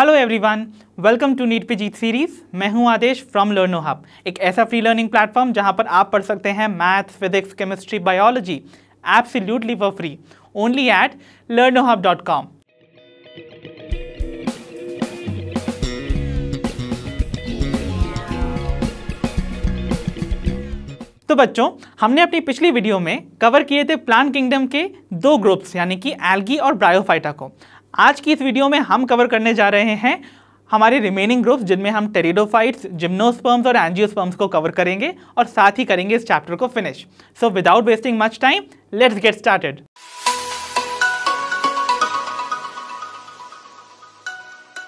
Hello everyone welcome to NEET P series मैं हूं आदेश from लर्नो hub एक ऐसा फ्री लर्निंग प्लेटफॉर्म जहां पर आप पढ़ सकते हैं maths physics chemistry biology absolutely for free only at Learno hub dot com तो बच्चों हमने अपनी पिछली वीडियो में कवर किए थे प्लांट किंगडम के दो ग्रुप्स यानी कि एल्गी और ब्रायोफाइटा को आज की इस वीडियो में हम कवर करने जा रहे हैं हमारे रिमेनिंग ग्रुप्स जिनमें हम टेरिडोफाइट्स जिम्नोस्पर्म्स और एंजियोस्पर्म्स को कवर करेंगे और साथ ही करेंगे इस चैप्टर को finish so without wasting much time let's get started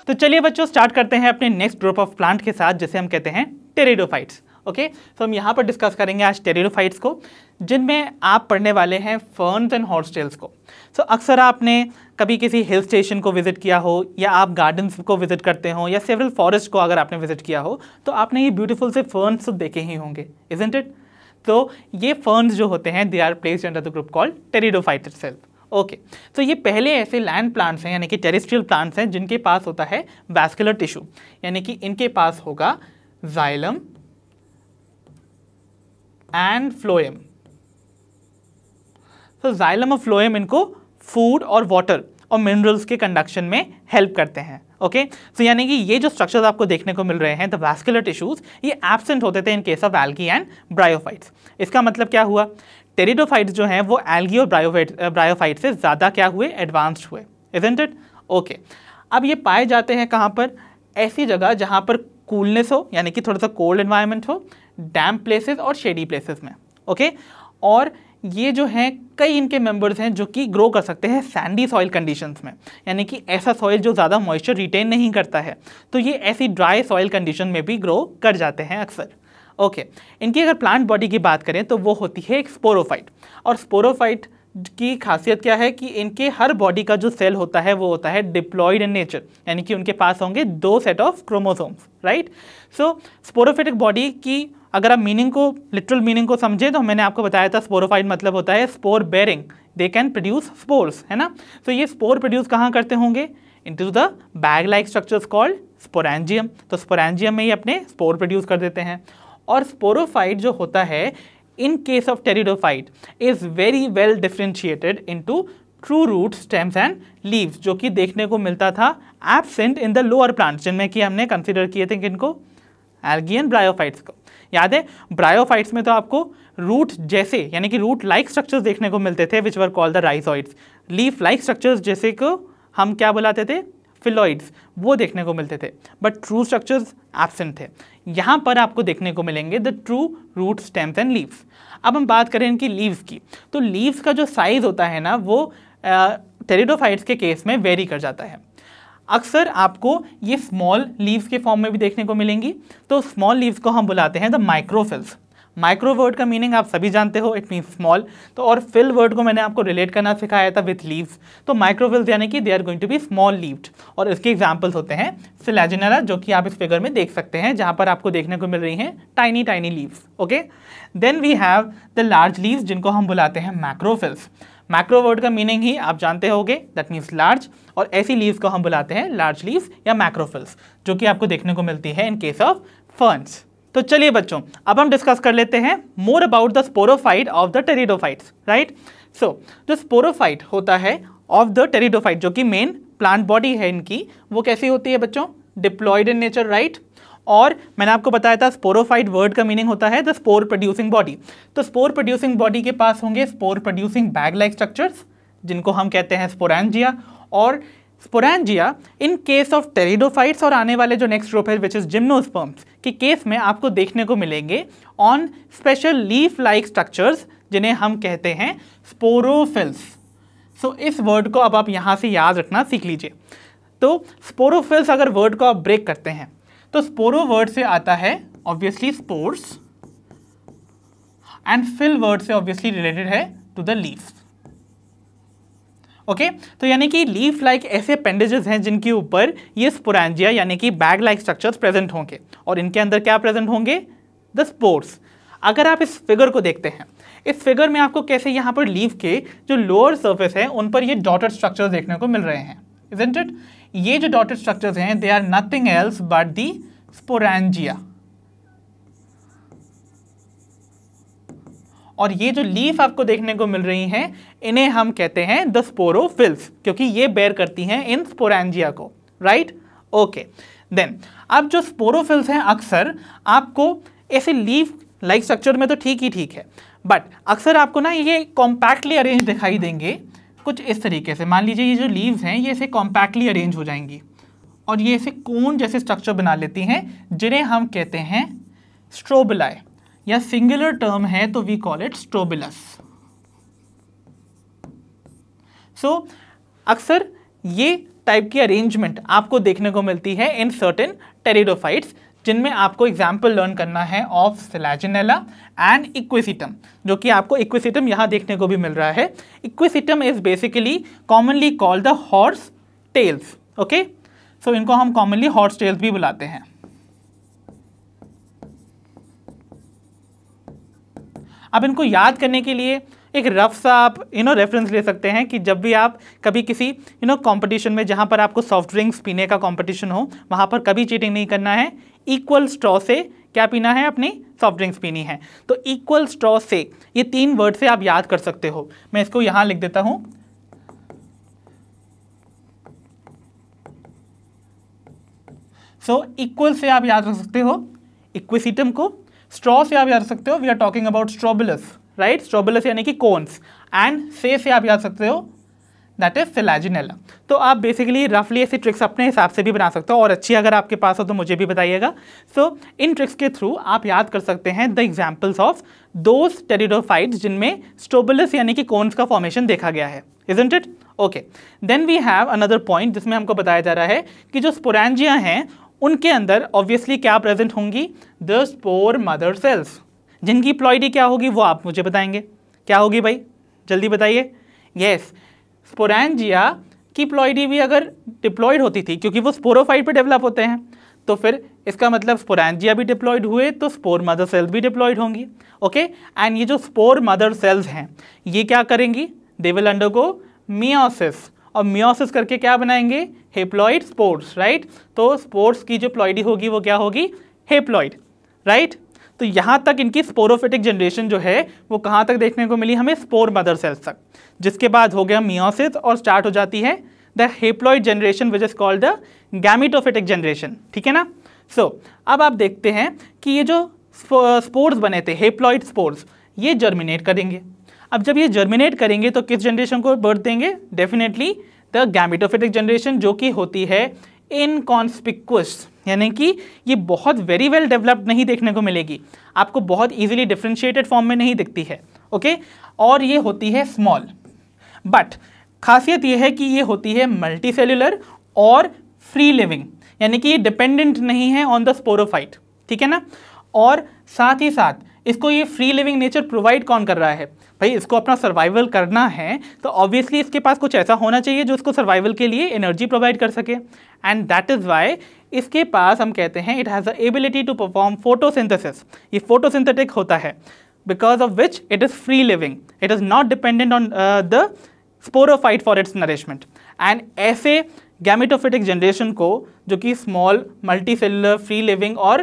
तो चलिए बच्चों स्टार्ट करते हैं अपने नेक्स्ट ग्रुप ऑफ प्लांट के साथ जिसे हम कहते हैं pteridophytes okay okay? So so, हम यहाँ पर डिस्कस करेंगे आज टेरिडोफाइट्स को जिनमें आप पढ़ने वाले हैं फर्न्स एंड हॉर्स को सो so, अक्सर आपने कभी किसी हिल स्टेशन को विज़िट किया हो या आप गार्डन्स को विज़िट करते हो या सेवरल फॉरेस्ट को अगर आपने विज़िट किया हो तो आपने ये ब्यूटीफुल से फर्न्स तो देखे ही होंगे इजेंट इट तो ये फर्न्स जो होते हैं they are placed under the group called pteridophyte self okay तो ये पहले ऐसे लैंड प्लांट्स हैं यानी कि टेरिस्ट्रियल प्लांट्स हैं जिनके पास होता है वैस्कुलर टिश्यू यानी कि इनके पास होगा जाइलम एंड फ्लोएम तो जाइलम और फ्लोएम इनको फूड और वाटर और मिनरल्स के कंडक्शन में हेल्प करते हैं ओके okay? सो so, यानी कि ये जो स्ट्रक्चर्स आपको देखने को मिल रहे हैं द वैस्कुलर टिश्यूज ये एबसेंट होते थे in case of algae and bryophytes इसका मतलब क्या हुआ टेरिडोफाइट्स जो हैं वो एल्गी और ब्रायोफाइट ब्रायोफाइट से ज़्यादा क्या हुए एडवांस्ड हुए इजेंट इट ओके अब ये पाए जाते हैं कहाँ पर ऐसी जगह जहाँ पर कूलनेस हो यानी कि थोड़ा सा कोल्ड इन्वायरमेंट हो डैम प्लेसेस और शेडी प्लेसेस में ओके okay? और ये जो हैं कई इनके मेंबर्स हैं जो कि ग्रो कर सकते हैं सैंडी सॉइल कंडीशंस में यानी कि ऐसा सॉइल जो ज़्यादा मॉइस्चर रिटेन नहीं करता है तो ये ऐसी ड्राई सॉइल कंडीशन में भी ग्रो कर जाते हैं अक्सर ओके इनकी अगर प्लांट बॉडी की बात करें तो वो होती है एक स्पोरोफाइट और स्पोरोफाइट की खासियत क्या है कि इनके हर बॉडी का जो सेल होता है वो होता है डिप्लॉयड इन नेचर यानी कि उनके पास होंगे दो set of chromosomes right so sporophytic body की अगर आप मीनिंग को लिटरल मीनिंग को समझे तो मैंने आपको बताया था स्पोरोफाइट मतलब होता है spore bearing they can produce spores है ना तो so, ये स्पोर प्रोड्यूस कहाँ करते होंगे into the bag like structures called sporangium तो स्पोरेंजियम में ही अपने स्पोर प्रोड्यूस कर देते हैं और स्पोरोफाइट जो होता है in case of pteridophyte is very well differentiated into true root stems and leaves जो कि देखने को मिलता था absent in the lower plants जिनमें कि हमने कंसिडर किए थे कि इनको एल्गियन ब्रायोफाइट्स को याद है ब्रायोफाइट्स में तो आपको रूट जैसे यानी कि रूट लाइक स्ट्रक्चर्स देखने को मिलते थे which were call the rhizoids leaf like structures जैसे को हम क्या बुलाते थे फिलोइड्स वो देखने को मिलते थे बट ट्रू स्ट्रक्चर्स एबसेंट थे यहाँ पर आपको देखने को मिलेंगे the true root stems and leaves अब हम बात करें इनकी लीव्स की तो लीव्स का जो साइज़ होता है ना वो टेरिडोफाइट्स के केस में वेरी कर जाता है अक्सर आपको ये स्मॉल लीव्स के फॉर्म में भी देखने को मिलेंगी तो स्मॉल लीव्स को हम बुलाते हैं द माइक्रोफिल्स माइक्रो वर्ड का मीनिंग आप सभी जानते हो इट मीन स्मॉल तो और फिल वर्ड को मैंने आपको रिलेट करना सिखाया था विथ लीव्स तो माइक्रोविल्स यानी कि they are going to be small leaved और इसके एग्जाम्पल्स होते हैं सिलेजिनेरा जो कि आप इस फिगर में देख सकते हैं जहाँ पर आपको देखने को मिल रही हैं tiny tiny leaves okay then we have the large leaves जिनको हम बुलाते हैं मैक्रोफिल्स माइक्रो वर्ड का मीनिंग ही आप जानते होगे दैट मीन्स लार्ज और ऐसी लीव्स को हम बुलाते हैं लार्ज लीव्स या माइक्रोफिल्स जो कि आपको देखने को मिलती है इन केस ऑफ फर्न्स तो चलिए बच्चों अब हम डिस्कस कर लेते हैं more about the sporophyte of the pteridophytes right so जो स्पोरोफाइट होता है ऑफ द टेरिडोफाइट जो कि मेन प्लांट बॉडी है इनकी वो कैसी होती है बच्चों डिप्लॉयड इन नेचर राइट और मैंने आपको बताया था स्पोरोफाइट वर्ड का मीनिंग होता है द स्पोर प्रोड्यूसिंग बॉडी तो स्पोर प्रोड्यूसिंग बॉडी के पास होंगे spore producing bag like structures जिनको हम कहते हैं स्पोरेंजिया और sporangia in case of pteridophytes और आने वाले जो नेक्स्ट ग्रुप है विच इज जिम्नोस्पर्म्स के केस में आपको देखने को मिलेंगे on special leaf like structures जिन्हें हम कहते हैं स्पोरोफिल्स सो so, इस वर्ड को अब आप यहाँ से याद रखना सीख लीजिए तो स्पोरोफिल्स अगर वर्ड को आप ब्रेक करते हैं तो स्पोरो वर्ड से आता है obviously spores and phyll word से ऑब्वियसली रिलेटेड है टू द लीफ ओके तो यानी कि लीफ लाइक ऐसे अपेंडेजेस हैं जिनके ऊपर ये स्पोरेंजिया यानी कि बैग लाइक स्ट्रक्चर्स प्रेजेंट होंगे और इनके अंदर क्या प्रेजेंट होंगे द स्पोर्स अगर आप इस फिगर को देखते हैं इस फिगर में आपको कैसे यहां पर लीफ के जो लोअर सर्फेस है उन पर ये डॉटेड स्ट्रक्चर देखने को मिल रहे हैं इजेंट इट ये जो डॉटेड स्ट्रक्चर्स हैं they are nothing else but the sporangia और ये जो लीफ आपको देखने को मिल रही हैं इन्हें हम कहते हैं द स्पोरोफिल्स क्योंकि ये बेयर करती हैं इन स्पोरेंजिया को राइट ओके देन अब जो स्पोरोफिल्स हैं अक्सर आपको ऐसे लीफ लाइक स्ट्रक्चर में तो ठीक ही ठीक है बट अक्सर आपको ना ये कॉम्पैक्टली अरेंज दिखाई देंगे कुछ इस तरीके से मान लीजिए ये जो लीव्स हैं ये इसे कॉम्पैक्टली अरेंज हो जाएंगी और ये ऐसे कोन जैसे स्ट्रक्चर बना लेती हैं जिन्हें हम कहते हैं स्ट्रोबिलाई या सिंगुलर टर्म है तो we call it strobilus so अक्सर ये टाइप की अरेंजमेंट आपको देखने को मिलती है इन सर्टेन टेरिडोफाइट्स जिनमें आपको एग्जाम्पल लर्न करना है ऑफ सिलेजनेला एंड इक्विसिटम जो कि आपको इक्विसिटम यहाँ देखने को भी मिल रहा है Equisetum is basically commonly called the horse tails okay so इनको हम कॉमनली हॉर्स टेल्स भी बुलाते हैं अब इनको याद करने के लिए एक रफ सा आप यू नो रेफरेंस ले सकते हैं कि जब भी आप कभी किसी यू नो कंपटीशन में जहां पर आपको सॉफ्ट ड्रिंक्स पीने का कंपटीशन हो वहां पर कभी चीटिंग नहीं करना है इक्वल स्ट्रॉ से क्या पीना है अपनी सॉफ्ट ड्रिंक्स पीनी है तो इक्वल स्ट्रॉ से ये तीन वर्ड से आप याद कर सकते हो मैं इसको यहां लिख देता हूं सो so, इक्वल से आप याद रख सकते हो इक्विसिटम को स्ट्रॉ से आप याद सकते हो we are talking about strobilus right strobilus यानी कि कोन्स एंड से आप याद सकते हो दैट इज फिलाजिनेला तो आप बेसिकली रफली ऐसी ट्रिक्स अपने हिसाब से भी बना सकते हो और अच्छी अगर आपके पास हो तो मुझे भी बताइएगा सो so, इन ट्रिक्स के थ्रू आप याद कर सकते हैं the examples of those pteridophyte जिनमें स्टोबलस यानी कि कोन्स का फॉर्मेशन देखा गया है isn't it okay then we have another point जिसमें हमको बताया जा रहा है कि जो स्पोरेंजिया हैं उनके अंदर ऑब्वियसली क्या प्रेजेंट होंगी द स्पोर मदर सेल्स जिनकी प्लॉइडी क्या होगी वो आप मुझे बताएंगे क्या होगी भाई जल्दी बताइए येस स्पोरेंजिया की प्लॉइडी भी अगर डिप्लॉयड होती थी क्योंकि वो स्पोरोफाइट पे डेवलप होते हैं तो फिर इसका मतलब स्पोरेंजिया भी डिप्लॉयड हुए तो स्पोर मदर सेल्स भी डिप्लॉयड होंगी ओके एंड ये जो स्पोर मदर सेल्स हैं ये क्या करेंगी दे विल को मियोसिस और मियोसिस करके क्या बनाएंगे हेप्लॉइड स्पोर्ट्स राइट तो स्पोर्ट्स की जो प्लॉइडी होगी वो क्या होगी हेप्लॉइड राइट तो यहाँ तक इनकी स्पोरोफिटिक जनरेशन जो है वो कहाँ तक देखने को मिली हमें स्पोर मदर सेल्स तक जिसके बाद हो गया मियोसिस और स्टार्ट हो जाती है the haploid generation which is called the gametophytic generation ठीक है ना सो so, अब आप देखते हैं कि ये जो स्पोर्स बने थे हेप्लॉइड स्पोर्स ये जर्मिनेट करेंगे अब जब ये जर्मिनेट करेंगे तो किस जनरेशन को बर्थ देंगे डेफिनेटली द गैमिटोफिटिक जनरेशन जो कि होती है इनकॉन्स्पिक्वस यानी कि ये बहुत वेरी वेल डेवलप्ड नहीं देखने को मिलेगी आपको बहुत इजीली डिफ्रेंशिएटेड फॉर्म में नहीं दिखती है ओके और ये होती है स्मॉल बट खासियत यह है कि ये होती है मल्टी सेल्यूलर और फ्री लिविंग यानी कि ये डिपेंडेंट नहीं है ऑन द स्पोरोफाइट ठीक है ना और साथ ही साथ इसको ये फ्री लिविंग नेचर प्रोवाइड कौन कर रहा है भाई इसको अपना सर्वाइवल करना है तो ऑब्वियसली इसके पास कुछ ऐसा होना चाहिए जो इसको सर्वाइवल के लिए एनर्जी प्रोवाइड कर सके एंड दैट इज़ वाई इसके पास हम कहते हैं it has ability to perform photosynthesis ये फोटोसिंथेटिक होता है because of which it is free living it is not dependent on the sporophyte for its nourishment and ऐसे गैमेटोफिटिक जनरेशन को जो कि small multicellular free living और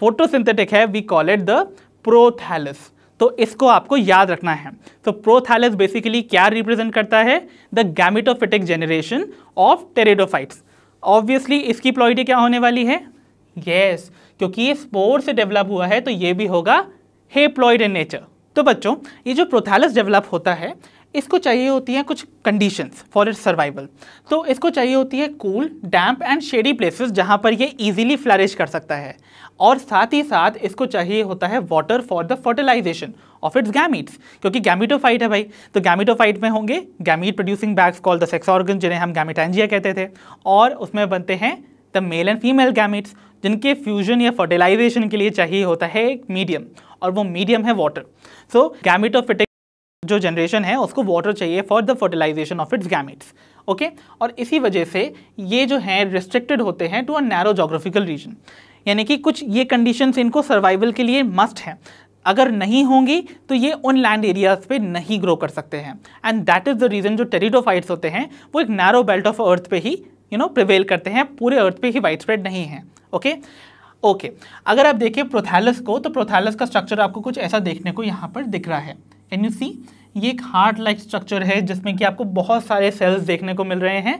photosynthetic है we call it the prothallus तो इसको आपको याद रखना है तो प्रोथैलिस बेसिकली क्या रिप्रेजेंट करता है the gametophytic generation of pteridophytes obviously इसकी प्लॉइडी क्या होने वाली है यस yes, क्योंकि ये स्पोर से डेवलप हुआ है तो ये भी होगा हे प्लॉइड इन नेचर तो बच्चों ये जो प्रोथैलिस डेवलप होता है इसको चाहिए होती है कुछ कंडीशंस फॉर इट्स सर्वाइवल तो इसको चाहिए होती है cool damp and shady places जहाँ पर ये इजीली फ्लरिश कर सकता है और साथ ही साथ इसको चाहिए होता है water for the fertilization of its gametes क्योंकि गैमिटोफाइट है भाई तो गैमिटोफाइट में होंगे gamete producing bags call the sex organ जिन्हें हम गैमिटेंजिया कहते थे और उसमें बनते हैं the male and female gametes जिनके फ्यूजन या फर्टिलाइजेशन के लिए चाहिए होता है एक मीडियम और वो मीडियम है वाटर सो गैमिटोफिटिक जो जनरेशन है उसको वाटर चाहिए for the fertilization of its gametes okay और इसी वजह से ये जो है रिस्ट्रिक्टेड होते हैं to a narrow geographical region यानी कि कुछ ये कंडीशंस इनको सर्वाइवल के लिए मस्ट हैं अगर नहीं होंगी तो ये उन लैंड एरियाज पे नहीं ग्रो कर सकते हैं and that is the reason जो टेरिडोफाइट्स होते हैं वो एक नैरो बेल्ट ऑफ अर्थ पे ही यू नो प्रिवेल करते हैं पूरे अर्थ पे ही वाइड स्प्रेड नहीं है ओके okay? Okay okay. अगर आप देखें प्रोथैलस को तो प्रोथैलस का स्ट्रक्चर आपको कुछ ऐसा देखने को यहाँ पर दिख रहा है कैन यू सी ये एक हार्ट लाइक स्ट्रक्चर है जिसमें कि आपको बहुत सारे सेल्स देखने को मिल रहे हैं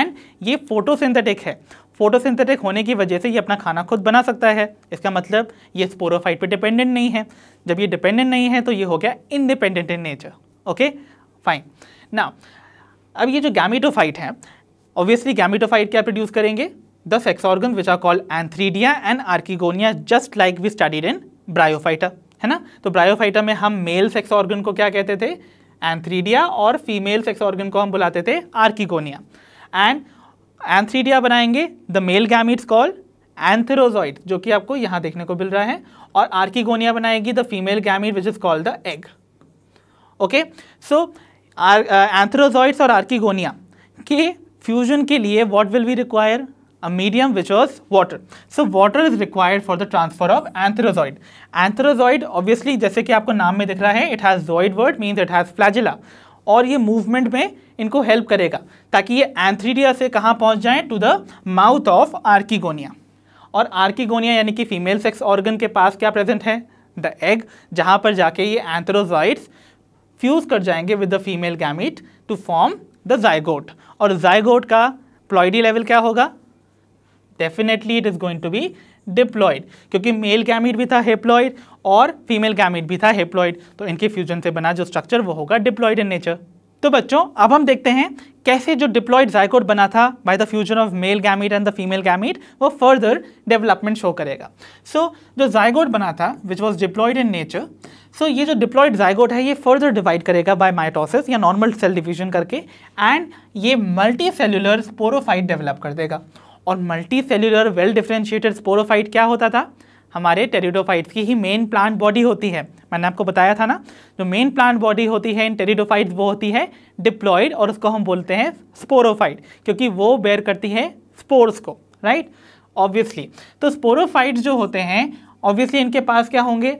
एंड ये फोटोसिंथेटिक है फोटोसिंथेटिक होने की वजह से ये अपना खाना खुद बना सकता है इसका मतलब ये स्पोरोफाइट पे डिपेंडेंट नहीं है जब ये डिपेंडेंट नहीं है तो ये हो गया independent in nature okay fine ना अब ये जो गैमिटोफाइट है ऑब्वियसली गैमिटोफाइट क्या प्रोड्यूस करेंगे the sex organ which are called antheridia and archegonia just like we studied in bryophyta है ना तो ब्रायोफाइटा में हम मेल सेक्स ऑर्गन को क्या कहते थे एंथ्रीडिया और फीमेल सेक्स ऑर्गन को हम बुलाते थे आर्किकोनिया एंड एंथ्रीडिया बनाएंगे the male gametes call antherozoid जो कि आपको यहां देखने को मिल रहा है और आर्किगोनिया बनाएगी the female gamete which is called the egg okay so antherozoids और आर्किगोनिया के फ्यूजन के लिए what will be require a medium which was water. So water is required for the transfer of antherozoid. Antherozoid obviously जैसे कि आपको नाम में दिख रहा है it has zoid word means it has flagella और ये मूवमेंट में इनको हेल्प करेगा ताकि ये एंथ्रीडिया से कहाँ पहुँच जाए to the mouth of archegonia और आर्किगोनिया यानी कि फीमेल सेक्स ऑर्गन के पास क्या प्रेजेंट है द एग जहाँ पर जाके ये एंथ्रोजाइड्स फ्यूज़ कर जाएंगे with the female gamete to form the zygote और जायगोट का प्लॉइडी लेवल क्या होगा definitely it is going to be diploid क्योंकि मेल गैमिट भी था हेप्लॉयड और फीमेल गैमिट भी था हेप्लॉयड तो इनके फ्यूजन से बना जो स्ट्रक्चर वो होगा डिप्लॉयड इन नेचर तो बच्चों अब हम देखते हैं कैसे जो डिप्लॉयड जायकोड बना था by the fusion of male gamete and the female gamete वो फर्दर डेवलपमेंट शो करेगा सो so, जो जायकोड बना था which was diploid in nature so ये जो डिप्लॉयड जायगोट है ये फर्दर डिवाइड करेगा बाय माइटोसिस या नॉर्मल सेल डिविजन करके एंड ये मल्टी सेलुलर स्पोरोफाइट डेवलप कर देगा और multicellular well differentiated sporophyte क्या होता था हमारे टेरिडोफाइट्स की ही मेन प्लांट बॉडी होती है मैंने आपको बताया था ना जो मेन प्लांट बॉडी होती है इन टेरिडोफाइट्स वो होती है डिप्लॉइड और उसको हम बोलते हैं स्पोरोफाइट क्योंकि वो बेयर करती है स्पोर्स को राइट ऑब्वियसली तो स्पोरोफाइट्स जो होते हैं ऑब्वियसली इनके पास क्या होंगे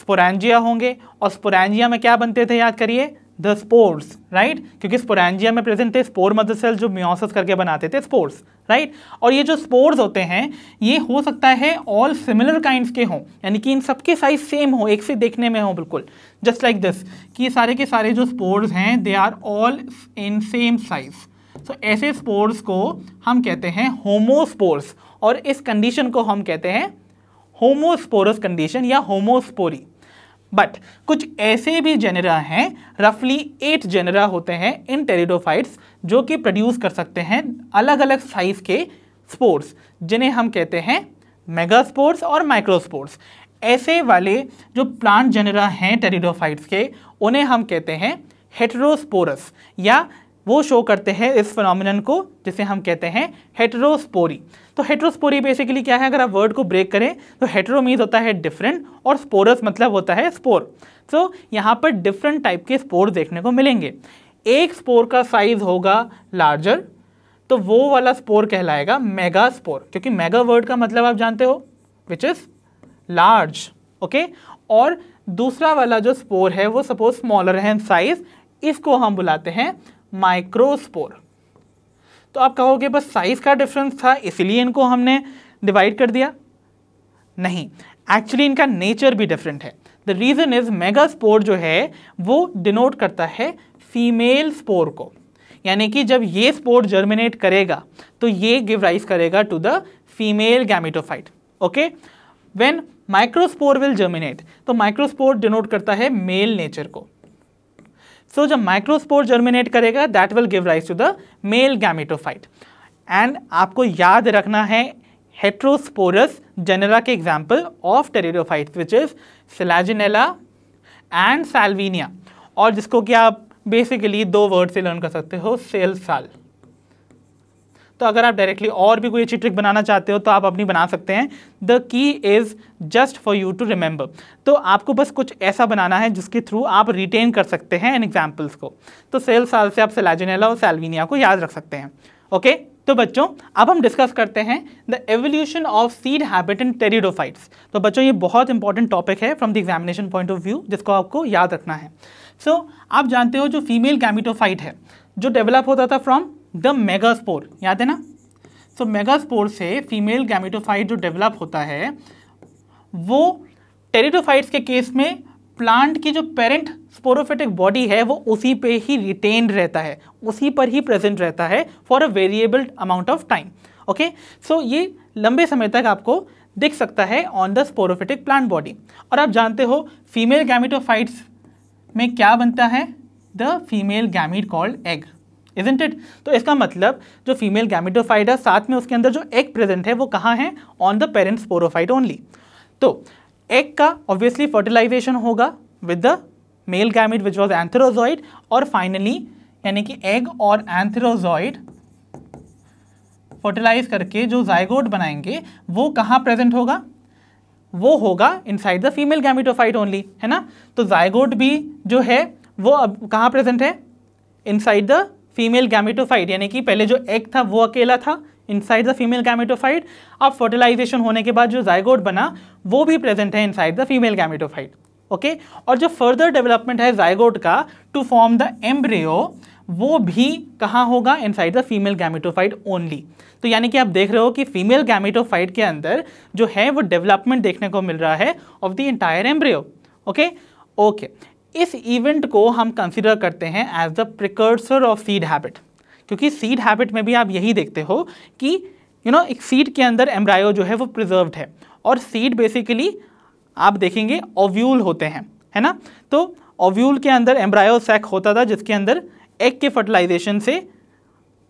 स्पोरेंजिया होंगे और स्पोरेंजिया में क्या बनते थे याद करिए द स्पोर्स राइट क्योंकि स्पोरेंजिया में प्रेजेंट थे स्पोर मदर सेल जो म्योसिस करके बनाते थे स्पोर्स राइट right? और ये जो स्पोर्स होते हैं ये हो सकता है ऑल सिमिलर काइंड के हों यानी कि इन सबके साइज सेम हो एक से देखने में हो बिल्कुल जस्ट लाइक दिस कि ये सारे के सारे जो स्पोर्स हैं they are all in same size so ऐसे स्पोर्स को हम कहते हैं होमोस्पोर्स और इस कंडीशन को हम कहते हैं होमोस्पोरस कंडीशन या होमोस्पोरी बट कुछ ऐसे भी जेनरा हैं रफली एट जेनरा होते हैं इन टेरिडोफाइट्स जो कि प्रोड्यूस कर सकते हैं अलग अलग साइज़ के स्पोर्ट्स जिन्हें हम कहते हैं मेगा स्पोर्ट्स और माइक्रो स्पोर्ट्स ऐसे वाले जो प्लांट जेनरा हैं टेरिडोफाइट्स के उन्हें हम कहते हैं हेटरोस्पोरस या वो शो करते हैं इस फिनोमिनन को जिसे हम कहते हैं हेटरोस्पोरी तो हेट्रोस्पोरी बेसिकली क्या है अगर आप वर्ड को ब्रेक करें तो हेट्रो मीन्स होता है डिफरेंट और स्पोरस मतलब होता है स्पोर सो so, यहाँ पर डिफरेंट टाइप के स्पोर देखने को मिलेंगे एक स्पोर का साइज होगा लार्जर तो वो वाला स्पोर कहलाएगा मेगा स्पोर क्योंकि मेगा वर्ड का मतलब आप जानते हो विच इज़ लार्ज ओके और दूसरा वाला जो स्पोर है वो सपोज स्मॉलर है साइज इसको हम बुलाते हैं माइक्रोस्पोर तो आप कहोगे बस साइज़ का डिफरेंस था इसलिए इनको हमने डिवाइड कर दिया नहीं एक्चुअली इनका नेचर भी डिफरेंट है the reason is megaspore जो है वो डिनोट करता है फीमेल स्पोर को यानी कि जब ये स्पोर जर्मिनेट करेगा तो ये गिव राइज करेगा to the female gametophyte okay when microspore will germinate तो माइक्रोस्पोर डिनोट करता है मेल नेचर को सो जब माइक्रोस्पोर जर्मिनेट करेगा that will give rise to the male gametophyte and आपको याद रखना है हेट्रोस्पोरस जनरा के example of pteridophyte which is Selaginella and Salvinia और जिसको कि आप बेसिकली दो वर्ड से लर्न कर सकते हो सेल साल तो अगर आप डायरेक्टली और भी कोई अच्छी ट्रिक बनाना चाहते हो तो आप अपनी बना सकते हैं the key is just for you to remember तो आपको बस कुछ ऐसा बनाना है जिसके थ्रू आप रिटेन कर सकते हैं इन एग्जाम्पल्स को तो सेल साल से आप सेलाजिनेला और सेल्विनिया को याद रख सकते हैं ओके okay? तो बच्चों अब हम डिस्कस करते हैं the evolution of seed habit in pteridophytes तो बच्चों ये बहुत इंपॉर्टेंट टॉपिक है from the examination point of view जिसको आपको याद रखना है सो so, आप जानते हो जो फीमेल गैमिटोफाइट है जो डेवलप होता था फ्रॉम द मेगास्पोर याद है ना सो so, मेगास्पोर से फीमेल गैमिटोफाइट जो डेवलप होता है वो टेरिटोफाइट्स के केस में प्लांट की जो पेरेंट स्पोरोफेटिक बॉडी है वो उसी पे ही रिटेन रहता है उसी पर ही प्रेजेंट रहता है for a variable amount of time okay so ये लंबे समय तक आपको दिख सकता है on the sporophytic plant body और आप जानते हो फीमेल गैमिटोफाइट्स में क्या बनता है the female gamete called egg isn't it तो इसका मतलब जो फीमेल गैमिटोफाइट है साथ में उसके अंदर जो एग प्रेजेंट है वो कहाँ है on the parents sporophyte only तो एग का ऑब्वियसली फर्टिलाइजेशन होगा with the male gamete which was antherozoid और फाइनली यानी कि एग और एंथरोजॉइड फर्टिलाइज करके जो जायगोड बनाएंगे वो कहाँ प्रेजेंट होगा वो होगा inside the female gametophyte only है ना तो जायगोड भी जो है वो अब कहाँ प्रेजेंट है इनसाइड द फीमेल गैमेटोफाइट यानी कि पहले जो एग था वो अकेला था इनसाइड द फीमेल गैमेटोफाइट अब फर्टिलाइजेशन होने के बाद जो जायगोड बना वो भी प्रेजेंट है inside the female gametophyte okay और जो फर्दर डेवलपमेंट है जायगोड का टू फॉर्म द एम्ब्रियो वो भी कहाँ होगा inside the female gametophyte only तो यानी कि आप देख रहे हो कि फीमेल गैमेटोफाइट के अंदर जो है वो डेवलपमेंट देखने को मिल रहा है of the entire embryo okay okay इस इवेंट को हम कंसिडर करते हैं as the precursor of seed habit क्योंकि सीड हैबिट में भी आप यही देखते हो कि यू नो एक सीड के अंदर एम्ब्रायो जो है वो प्रिजर्व्ड है और सीड बेसिकली आप देखेंगे ओव्यूल होते हैं है ना तो ओव्यूल के अंदर एम्ब्रायो सैक होता था जिसके अंदर एग के फर्टिलाइजेशन से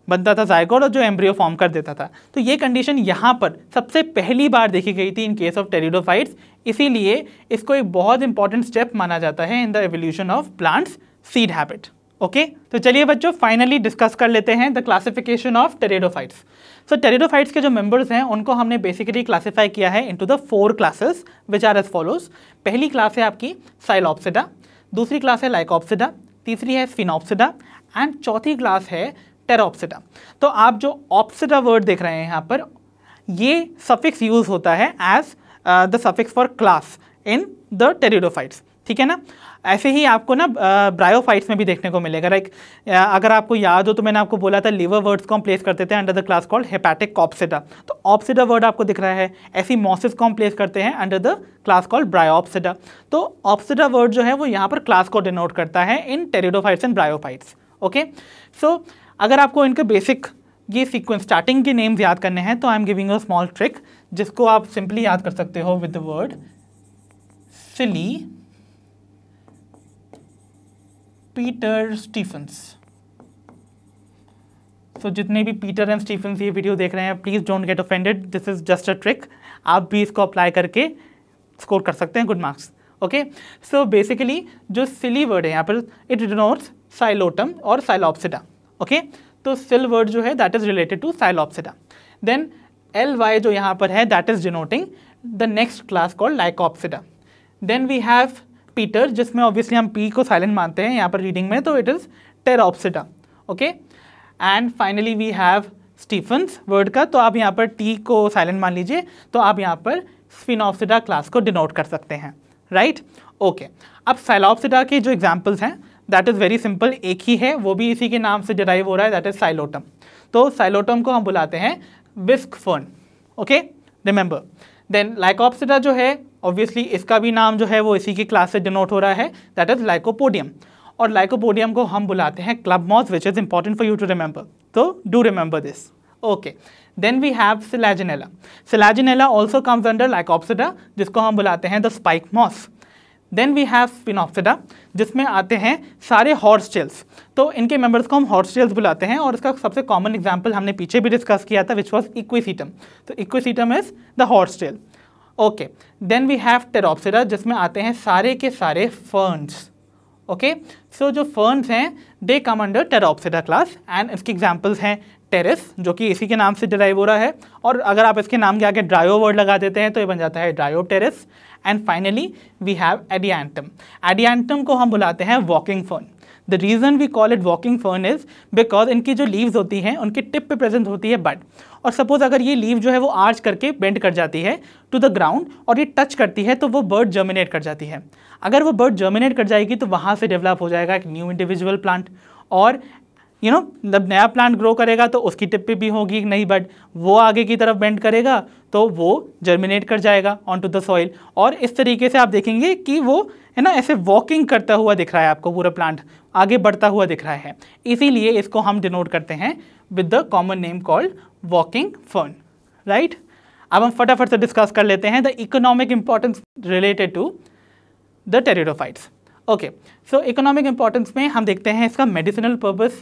बनता था जायगोड और जो एम्ब्रियो फॉर्म कर देता था तो ये कंडीशन यहाँ पर सबसे पहली बार देखी गई थी इन केस ऑफ टेरिडोफाइट्स इसीलिए इसको एक बहुत इंपॉर्टेंट स्टेप माना जाता है in the evolution of plants seed habit okay तो चलिए बच्चों फाइनली डिस्कस कर लेते हैं the classification of pteridophytes so pteridophytes के जो मेंबर्स हैं उनको हमने बेसिकली क्लासिफाई किया है into the four classes which are as follows पहली क्लास है आपकी साइलॉप्सिडा दूसरी क्लास है लाइकॉप्सिडा तीसरी है स्फिनॉप्सिडा एंड चौथी क्लास है टेराऑप्सिटा तो आप जो ऑप्सिटा वर्ड देख रहे हैं यहाँ पर ये सफिक्स यूज होता है as the suffix for class in the pteridophytes ठीक है ना ऐसे ही आपको ना ब्रायोफाइट्स uh, में भी देखने को मिलेगा लाइक uh, अगर आपको याद हो तो मैंने आपको बोला था लिवर वर्ड्स को हम प्लेस करते थे under the class called Hepaticopsida तो ऑप्सिडा वर्ड आपको दिख रहा है ऐसी मॉसिस को हम प्लेस करते हैं under the class called Bryopsida तो ऑप्सिडा वर्ड जो है वो यहाँ पर क्लास को डिनोट करता है in pteridophytes and bryophytes okay so अगर आपको इनके बेसिक ये सीक्वेंस स्टार्टिंग के नेम्स याद करने हैं तो I am giving a small trick जिसको आप सिंपली याद कर सकते हो with the word silly Peter Stephens so जितने भी पीटर एंड स्टीफन्स ये वीडियो देख रहे हैं please don't get offended this is just a trick आप भी इसको अप्लाई करके स्कोर कर सकते हैं good marks okay so basically जो सिली वर्ड है यहाँ पर इट डिनोट्स साइलोटम और साइलॉप्सिडा ओके तो सिल वर्ड जो है that is related to Psilopsida then L Y जो यहाँ पर है that is denoting the next class called Lycopsida then we have Peter जिसमें ऑब्वियसली हम पी को साइलेंट मानते हैं यहाँ पर रीडिंग में तो it is opsida okay and finally we have Stephens word का तो आप यहाँ पर टी को साइलेंट मान लीजिए तो आप यहाँ पर स्फिनोप्सिडा क्लास को डिनोट कर सकते हैं राइट right? Okay okay. अब साइलॉप्सिडा के जो एग्जाम्पल्स हैं दैट इज़ वेरी सिंपल एक ही है वो भी इसी के नाम से डिराइव हो रहा है दैट इज़ साइलोटम तो साइलोटम को हम बुलाते हैं whisk fern okay remember then Lycopsida जो है ऑब्वियसली इसका भी नाम जो है वो इसी की क्लास से डिनोट हो रहा है दैट इज़ लाइकोपोडियम और लाइकोपोडियम को हम बुलाते हैं club moss which is important for you to remember तो do remember this okay then we have Selaginella Selaginella also comes under Lycopsida जिसको हम बुलाते हैं the spike moss then we have Sphenopsida जिसमें आते हैं सारे हॉर्स टेल्स तो इनके मेंबर्स को हम हॉर्स टेल्स बुलाते हैं और इसका सबसे कॉमन एग्जाम्पल हमने पीछे भी डिस्कस किया था विच वॉज इक्विसीटम तो Equisetum is the horse tail okay then we have Pteropsida जिसमें आते हैं सारे के सारे फर्न्स ओके सो जो फर्न्स हैं they come under Pteropsida class and इसके एग्जाम्पल्स हैं टेरिस जो कि इसी के नाम से डिराइव हो रहा है और अगर आप इसके नाम के आगे ड्रायो वर्ड लगा देते हैं तो ये बन जाता है Dryopteris and finally we have Adiantum Adiantum को हम बुलाते हैं walking fern the reason we call it walking fern is because इनकी जो लीव्स होती हैं उनकी टिप पे प्रेजेंट होती है बट और सपोज़ अगर ये लीव जो है वो आर्च करके बेंड कर जाती है टू द ग्राउंड और ये टच करती है तो वो बर्ड जर्मिनेट कर जाती है अगर वो बर्ड जर्मिनेट कर जाएगी तो वहाँ से डेवलप हो जाएगा एक न्यू इंडिविजुअल प्लांट और यू नो जब नया प्लांट ग्रो करेगा तो उसकी टिप्पी भी होगी नहीं बट वो आगे की तरफ बेंड करेगा तो वो जर्मिनेट कर जाएगा ऑन टू द सॉइल और इस तरीके से आप देखेंगे कि वो है ना ऐसे वॉकिंग करता हुआ दिख रहा है आपको पूरा प्लांट आगे बढ़ता हुआ दिख रहा है इसीलिए इसको हम डिनोट करते हैं with the common name called walking fern right अब हम फटाफट से डिस्कस कर लेते हैं the economic importance related to the pteridophytes okay so economic importance में हम देखते हैं इसका मेडिसिनल पर्पज़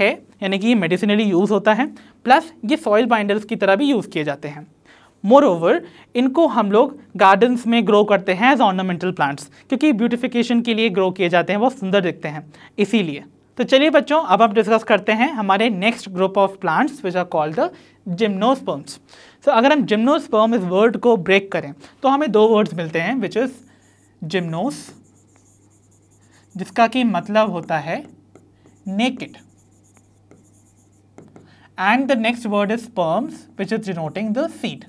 है यानी कि ये मेडिसिनली यूज़ होता है प्लस ये सॉइल बाइंडर्स की तरह भी यूज़ किए जाते हैं मोर ओवर इनको हम लोग गार्डन्स में ग्रो करते हैं एज ऑर्नामेंटल प्लांट्स क्योंकि ब्यूटिफिकेशन के लिए ग्रो किए जाते हैं बहुत सुंदर दिखते हैं इसीलिए तो चलिए बच्चों अब हम डिस्कस करते हैं हमारे next group of plants which are called the gymnosperms so अगर हम जिम्नोस्पर्म इस वर्ड को ब्रेक करें तो हमें दो वर्ड्स मिलते हैं विच इज़ जिम्नोस जिसका कि मतलब होता है naked and the next word is sperms which is denoting the seed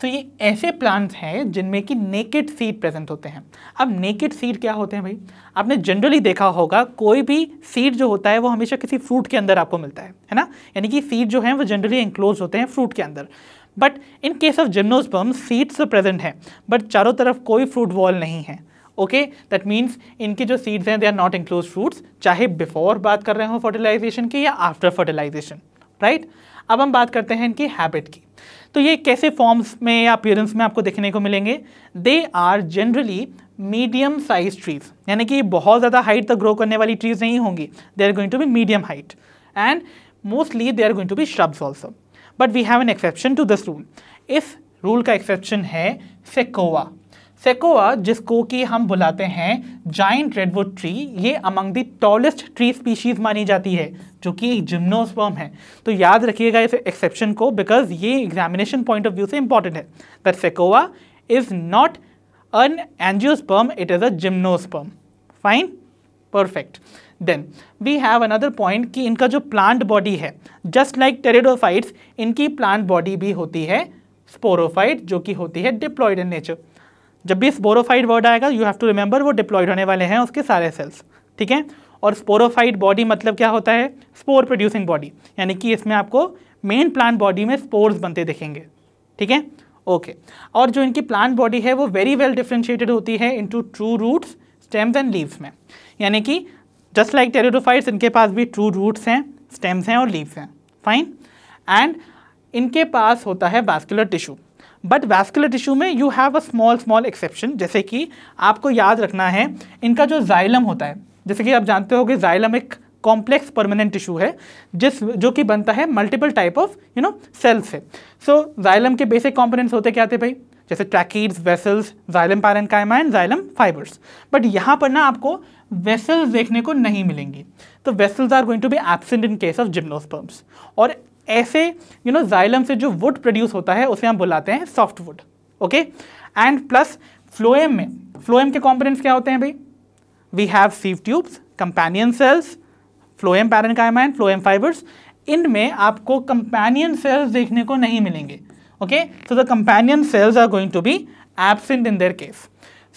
तो ये ऐसे प्लांट्स हैं जिनमें कि नेकेड सीड प्रेजेंट होते हैं अब नेकेड सीड क्या होते हैं भाई आपने जनरली देखा होगा कोई भी सीड जो होता है वो हमेशा किसी फ्रूट के अंदर आपको मिलता है है ना यानी कि सीड जो हैं वो जनरली इंक्लोज होते हैं फ्रूट के अंदर but in case of gymnosperm seeds तो प्रेजेंट हैं बट चारों तरफ कोई फ्रूट वॉल नहीं है ओके दैट मीन्स इनके जो सीड्स हैं they are not enclose fruits चाहे बिफोर बात कर रहे हो फर्टिलाइजेशन की या आफ्टर फर्टिलाइजेशन राइट अब हम बात करते हैं इनकी हैबिट की तो ये कैसे फॉर्म्स में या अपियरेंस में आपको देखने को मिलेंगे they are generally medium size trees यानी कि बहुत ज़्यादा हाइट तक ग्रो करने वाली ट्रीज नहीं होंगी they are going to be medium height and mostly they are going to be shrubs also but we have an exception to this rule इस रूल का एक्सेप्शन है सेकोवा सेकोवा जिसको कि हम बुलाते हैं जाइंट रेडवुड ट्री ये among the tallest tree species मानी जाती है जो कि एक जिम्नोस्पर्म है तो याद रखिएगा इस एक्सेप्शन को बिकॉज ये एग्जामिनेशन पॉइंट ऑफ व्यू से इंपॉर्टेंट है that Sequoia is not an angiosperm it is a gymnosperm fine perfect then we have another point कि इनका जो प्लांट बॉडी है जस्ट लाइक टेरेडोफाइट्स इनकी प्लांट बॉडी भी होती है स्पोरोफाइट जो कि होती है डिप्लॉइड इन नेचर जब भी स्पोरोफाइड वर्ड आएगा यू हैव टू रिमेंबर वो डिप्लॉयड होने वाले हैं उसके सारे सेल्स ठीक है और स्पोरोफाइड बॉडी मतलब क्या होता है स्पोर प्रोड्यूसिंग बॉडी यानी कि इसमें आपको मेन प्लांट बॉडी में स्पोर्स बनते दिखेंगे ठीक है ओके और जो इनकी प्लांट बॉडी है वो वेरी वेल डिफ्रेंशिएटेड होती है into true roots stems and leaves में यानी कि जस्ट लाइक टेरिडोफाइट्स इनके पास भी ट्रू रूट्स हैं स्टेम्स हैं और लीव्स हैं फाइन एंड इनके पास होता है vascular tissue but vascular tissue में you have a small small exception जैसे कि आपको याद रखना है इनका जो जाइलम होता है जैसे कि आप जानते हो कि जाइलम एक कॉम्प्लेक्स परमानेंट टिश्यू है जिस जो कि बनता है multiple type of you know cells से सो जाइलम के बेसिक कॉम्पोनेंट्स होते क्या थे भाई जैसे tracheids vessels xylem parenchyma and xylem fibres but यहाँ पर ना आपको वेसल्स देखने को नहीं मिलेंगी तो vessels are going to be absent in case of gymnosperms और ऐसे यू नो जाइलम से जो वुड प्रोड्यूस होता है उसे हम बुलाते हैं soft wood okay and plus phloem में फ्लोएम के कॉम्पोनेंट्स क्या होते हैं भाई we have sieve tubes companion cells phloem parenchyma phloem fibres इनमें आपको कंपेनियन सेल्स देखने को नहीं मिलेंगे okay so the companion cells are going to be absent in their case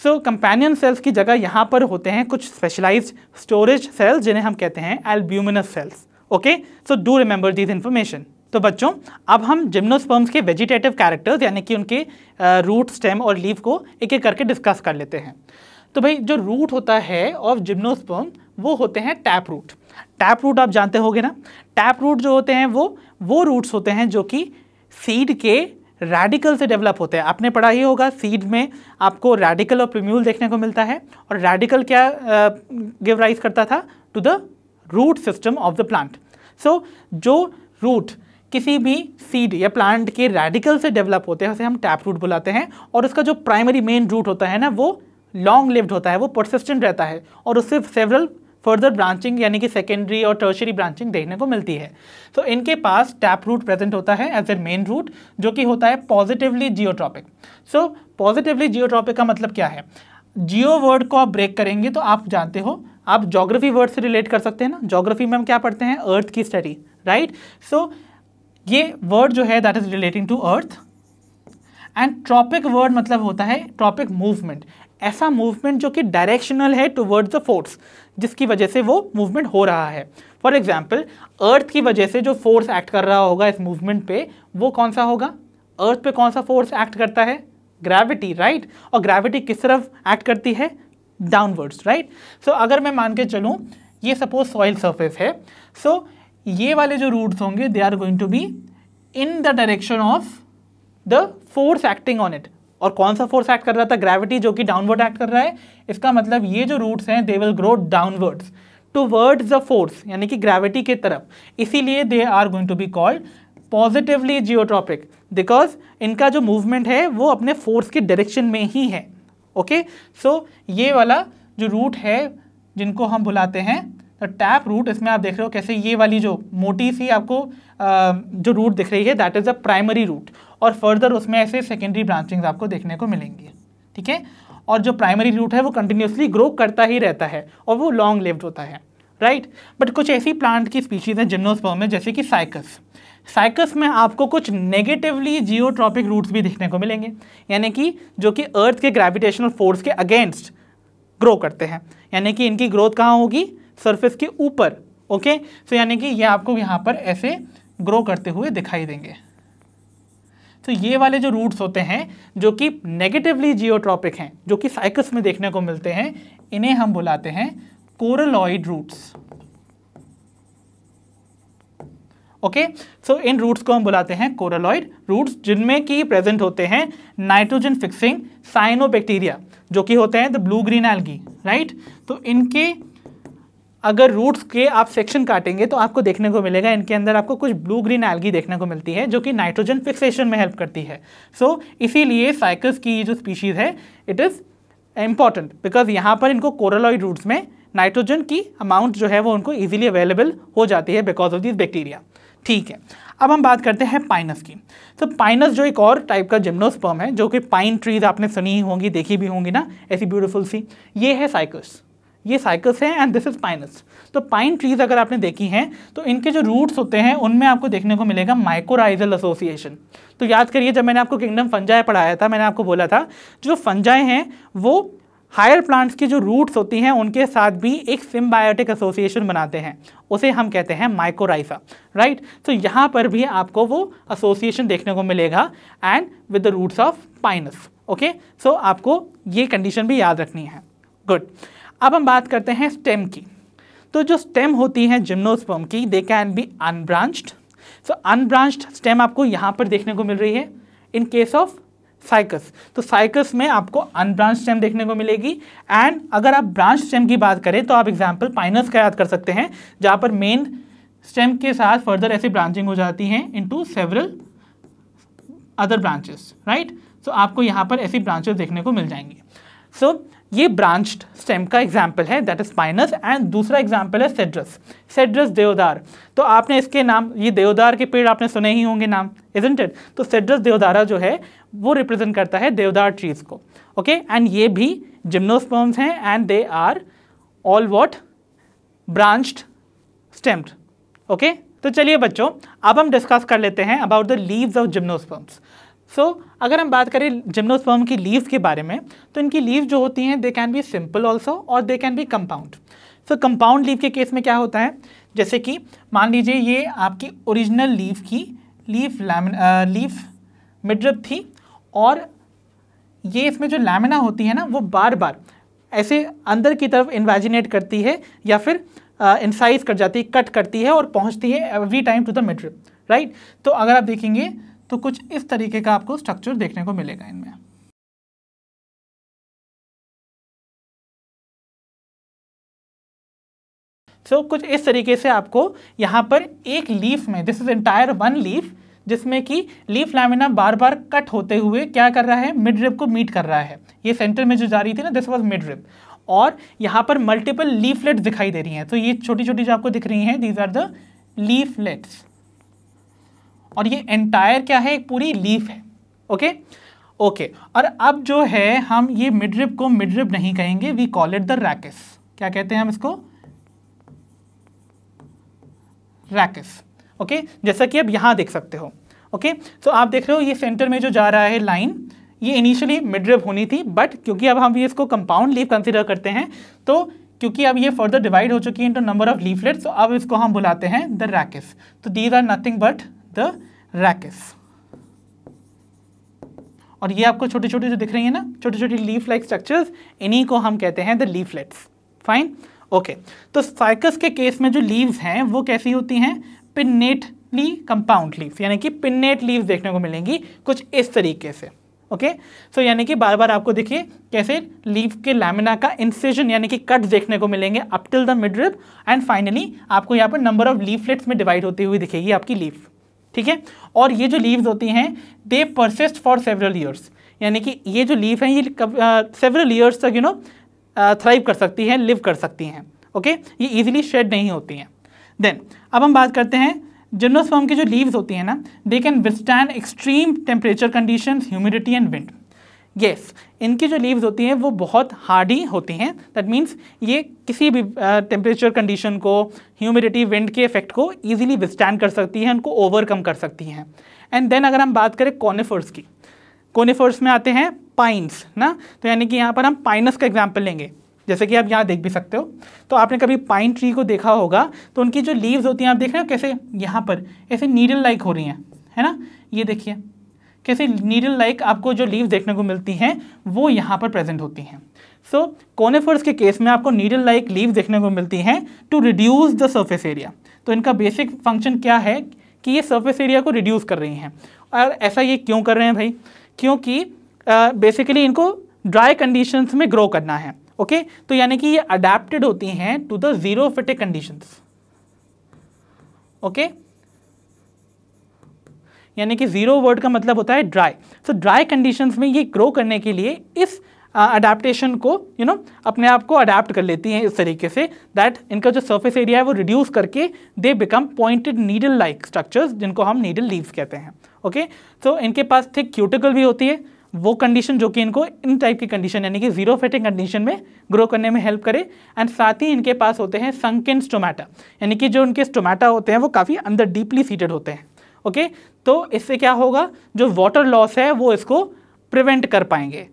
so companion cells की जगह यहाँ पर होते हैं कुछ स्पेशलाइज्ड स्टोरेज सेल्स जिन्हें हम कहते हैं albuminous cells okay so do remember this information तो बच्चों अब हम जिम्नोस्पर्म्स के वेजिटेटिव कैरेक्टर्स यानी कि उनके रूट स्टेम और लीव को एक एक करके डिस्कस कर लेते हैं तो भाई जो रूट होता है ऑफ जिम्नोस्पर्म वो होते हैं टैप रूट टैप रूट आप जानते होगे ना टैप रूट जो होते हैं वो वो रूट्स होते हैं जो कि सीड के रेडिकल से डेवलप होते हैं आपने पढ़ा ही होगा सीड में आपको रेडिकल और प्रिम्यूल देखने को मिलता है और रेडिकल क्या गिव राइज करता था to the root system of the plant so जो रूट किसी भी सीड या प्लांट के रेडिकल से डेवलप होते हैं उसे हम टैप रूट बुलाते हैं और उसका जो प्राइमरी मेन रूट होता है ना वो लॉन्ग लिव्ड होता है वो परसिस्टेंट रहता है और उससे सेवरल फर्दर ब्रांचिंग यानी कि सेकेंडरी और टर्शरी ब्रांचिंग देखने को मिलती है तो so, इनके पास टैप रूट प्रेजेंट होता है एज ए मेन रूट जो कि होता है positively geotropic so positively geotropic का मतलब क्या है जियो वर्ड को आप ब्रेक करेंगे तो आप जानते हो आप जोग्राफी वर्ड से रिलेट कर सकते हैं ना जोग्राफी में हम क्या पढ़ते हैं अर्थ की स्टडी राइट सो ये वर्ड जो है that is relating to earth and tropic word मतलब होता है ट्रॉपिक मूवमेंट ऐसा मूवमेंट जो कि डायरेक्शनल है टूवर्ड्स द फोर्स जिसकी वजह से वो मूवमेंट हो रहा है फॉर एग्जाम्पल अर्थ की वजह से जो फोर्स एक्ट कर रहा होगा इस मूवमेंट पे वो कौन सा होगा अर्थ पे कौन सा फोर्स एक्ट करता है ग्रेविटी राइट right? और ग्रेविटी किस तरफ एक्ट करती है डाउनवर्ड्स राइट सो अगर मैं मान के चलूँ ये सपोज सॉइल सर्फेस है सो so, ये वाले जो रूट्स होंगे they are going to be in the direction of the force acting on it और कौन सा फोर्स एक्ट कर रहा था ग्रेविटी जो कि डाउनवर्ड एक्ट कर रहा है इसका मतलब ये जो रूट्स हैं they will grow downwards towards the force यानी कि ग्रेविटी के तरफ इसीलिए they are going to be called positively geotropic because इनका जो मूवमेंट है वो अपने फोर्स के डायरेक्शन में ही है ओके सो ये वाला जो रूट है जिनको हम बुलाते हैं तो टैप रूट इसमें आप देख रहे हो कैसे ये वाली जो मोटी सी आपको आ, जो रूट दिख रही है that is a primary root और फर्दर उसमें ऐसे सेकेंडरी ब्रांचिंग्स आपको देखने को मिलेंगी ठीक है और जो प्राइमरी रूट है वो कंटिन्यूसली ग्रो करता ही रहता है और वो लॉन्ग लिव्ड होता है राइट right? बट कुछ ऐसी प्लांट की स्पीशीज़ हैं जिम्नोस्पर्म में जैसे कि साइकस साइकस में आपको कुछ नेगेटिवली जियोट्रॉपिक रूट्स भी दिखने को मिलेंगे यानी कि जो कि अर्थ के ग्रेविटेशनल फोर्स के अगेंस्ट ग्रो करते हैं यानी कि इनकी ग्रोथ कहाँ होगी सरफेस के ऊपर ओके सो यानी कि ये आपको यहाँ पर ऐसे ग्रो करते हुए दिखाई देंगे तो ये वाले जो रूट्स होते हैं जो कि नेगेटिवली जियोट्रॉपिक हैं जो कि साइकस में देखने को मिलते हैं इन्हें हम बुलाते हैं कोरलॉइड रूट्स ओके सो इन रूट्स को हम बुलाते हैं कोरलॉइड रूट्स जिनमें कि प्रेजेंट होते हैं नाइट्रोजन फिक्सिंग साइनोबैक्टीरिया जो कि होते हैं the blue green algae right तो इनके अगर रूट्स के आप सेक्शन काटेंगे तो आपको देखने को मिलेगा इनके अंदर आपको कुछ ब्लू ग्रीन एल्गी देखने को मिलती है जो कि नाइट्रोजन फिक्सेशन में हेल्प करती है सो so, इसीलिए साइकस की जो स्पीशीज़ है इट इज़ इम्पॉर्टेंट बिकॉज यहाँ पर इनको कोरलॉइड रूट्स में नाइट्रोजन की अमाउंट जो है वो उनको ईजिली अवेलेबल हो जाती है बिकॉज ऑफ दिस बैक्टीरिया ठीक है अब हम बात करते हैं पाइनस की तो पाइनस जो एक और टाइप का जिम्नोस्पर्म है जो कि पाइन ट्रीज आपने सुनी होंगी देखी भी होंगी ना ऐसी ब्यूटीफुल सी ये है साइकस ये साइकस है एंड दिस इज पाइनस तो पाइन ट्रीज अगर आपने देखी हैं तो इनके जो रूट्स होते हैं उनमें आपको देखने को मिलेगा माइक्रोराइजल एसोसिएशन तो याद करिए जब मैंने आपको किंगडम फंजाए पढ़ाया था मैंने आपको बोला था जो फंजाए हैं वो हायर प्लांट्स की जो रूट्स होती हैं उनके साथ भी एक सिम्बायोटिक एसोसिएशन बनाते हैं उसे हम कहते हैं माइकोराइसा राइट तो यहाँ पर भी आपको वो एसोसिएशन देखने को मिलेगा and with the roots of Pinus okay so आपको ये कंडीशन भी याद रखनी है गुड अब हम बात करते हैं स्टेम की तो जो स्टेम होती है जिम्नोस्पर्म की they can be unbranched so unbranched stem आपको यहाँ पर देखने को मिल रही है इन केस ऑफ साइकस तो साइकस में आपको अनब्रांच स्टेम देखने को मिलेगी एंड अगर आप ब्रांच स्टेम की बात करें तो आप एग्जाम्पल पाइनस का याद कर सकते हैं जहाँ पर मेन स्टेम के साथ फर्दर ऐसी ब्रांचिंग हो जाती हैं into several other branches right so आपको यहाँ पर ऐसी ब्रांचेस देखने को मिल जाएंगी सो so, ये ब्रांच्ड स्टेम का एग्जाम्पल है दैट इज पाइनस एंड दूसरा एग्जाम्पल है सेड्रस सेड्रस देवदार तो आपने इसके नाम ये देवदार के पेड़ आपने सुने ही होंगे नाम इजेंटेड तो सेड्रस देवदारा जो है वो रिप्रेजेंट करता है देवदार ट्रीज को ओके एंड ये भी जिम्नोस्पर्म्स हैं and they are all what branched stemmed okay तो चलिए बच्चों अब हम डिस्कस कर लेते हैं about the leaves of gymnosperms so so, अगर हम बात करें जिम्नोस्पर्म की लीव्स के बारे में तो इनकी लीव जो होती हैं they can be simple also और they can be compound so compound leave के केस में क्या होता है जैसे कि मान लीजिए ये आपकी ओरिजिनल लीव की लीफ लैम लीफ मिडरप थी और ये इसमें जो लैमिना होती है ना वो बार बार ऐसे अंदर की तरफ इन्वेजिनेट करती है या फिर इंसाइज कर जाती है कट करती है और पहुंचती है every time to the material right तो अगर आप देखेंगे तो कुछ इस तरीके का आपको स्ट्रक्चर देखने को मिलेगा इनमें सो so, कुछ इस तरीके से आपको यहाँ पर एक लीफ में this is entire one leaf जिसमें कि लीफ लैमिना बार बार कट होते हुए क्या कर रहा है मिड रिप को मीट कर रहा है ये सेंटर में जो जा रही थी ना दिस वॉज मिड रिप और यहाँ पर मल्टीपल लीफलेट्स दिखाई दे रही हैं तो ये छोटी छोटी जो आपको दिख रही हैं दीज आर द लीफलेट्स और ये एंटायर क्या है एक पूरी लीफ है ओके ओके और अब जो है हम ये मिड्रिप को मिड्रिप नहीं कहेंगे we call it the rachis क्या कहते हैं हम इसको रैकेस ओके जैसा कि आप यहाँ देख सकते हो ओके तो आप देख रहे हो ये सेंटर में जो जा रहा है लाइन ये इनिशियली मिडरेप होनी थी बट क्योंकि अब हम ये इसको कंपाउंड लीव कंसिडर करते हैं तो क्योंकि अब ये फर्दर डिवाइड हो चुकी है इंटू नंबर ऑफ लीफलेट्स तो अब इसको हम बुलाते हैं द रैकेस तो these are nothing but the rachis और ये आपको छोटी छोटी जो दिख रही है ना छोटी छोटी लीफ लाइक स्ट्रक्चर्स इन्हीं को हम कहते हैं द लीफलेट्स फाइन ओके तो साइकस के केस में जो लीव्स हैं वो कैसी होती हैं पिन्नेटली कंपाउंड लीव्स यानी कि पिन्नेट लीव्स देखने को मिलेंगी कुछ इस तरीके से ओके सो यानी कि बार बार आपको देखिए कैसे लीव के लैमिना का इंसेजन यानी कि कट देखने को मिलेंगे up till the midrib and finally आपको यहाँ पर नंबर ऑफ लीफलेट्स में डिवाइड होती हुई दिखेगी आपकी लीव ठीक है और ये जो लीव्स होती हैं they persist for several years यानी कि ये जो लीव हैं ये सेवरल ईयर्स तक यू नो थ्राइव कर सकती हैं लिव कर सकती हैं ओके okay? ये इजीली शेड नहीं होती हैं देन अब हम बात करते हैं जिम्नोस्पर्म की जो लीव्स होती हैं ना they can withstand extreme temperature condition humidity and wind yes इनकी जो लीव्स होती हैं वो बहुत हार्डी होती हैं दैट मीन्स ये किसी भी टेम्परेचर uh, कंडीशन को ह्यूमिडिटी विंड के इफेक्ट को ईजिली विस्टैंड कर सकती हैं उनको ओवरकम कर सकती हैं एंड देन अगर हम बात करें कॉनिफर्स की कॉनिफर्स में आते हैं पाइन्स ना तो यानी कि यहाँ पर हम पाइनस का एग्जाम्पल लेंगे जैसे कि आप यहाँ देख भी सकते हो तो आपने कभी पाइन ट्री को देखा होगा तो उनकी जो लीव्स होती हैं आप देख रहे हो कैसे यहाँ पर ऐसे नीडल लाइक हो रही हैं है ना ये देखिए कैसे नीडल लाइक आपको जो लीव्स देखने को मिलती हैं वो यहाँ पर प्रेजेंट होती हैं सो so, कोनेफर्स के केस में आपको नीडल लाइक लीव देखने को मिलती हैं to reduce the surface area तो इनका बेसिक फंक्शन क्या है कि ये सर्फेस एरिया को रिड्यूस कर रही हैं और ऐसा ये क्यों कर रहे हैं भाई क्योंकि बेसिकली uh, इनको ड्राई कंडीशंस में ग्रो करना है ओके तो यानी कि ये अडेप्टेड होती हैं to the xerophytic conditions okay यानी कि जीरो वर्ड का मतलब होता है ड्राई सो ड्राई कंडीशंस में ये ग्रो करने के लिए इस अडेप्टेशन को यू you नो know, अपने आप को अडेप्ट कर लेती हैं इस तरीके से दैट इनका जो सर्फेस एरिया है वो रिड्यूस करके they become pointed needle like structures जिनको हम नीडल लीव्स कहते हैं ओके okay? सो so, इनके पास थिक क्यूटिकल भी होती है वो कंडीशन जो कि इनको इन टाइप की कंडीशन यानी कि जीरो फेटिंग कंडीशन में ग्रो करने में हेल्प करे एंड साथ ही इनके पास होते हैं संकिन स्टोमेटा यानी कि जो उनके स्टोमेटा होते हैं वो काफ़ी अंदर डीपली सीटेड होते हैं ओके तो इससे क्या होगा जो वाटर लॉस है वो इसको प्रिवेंट कर पाएंगे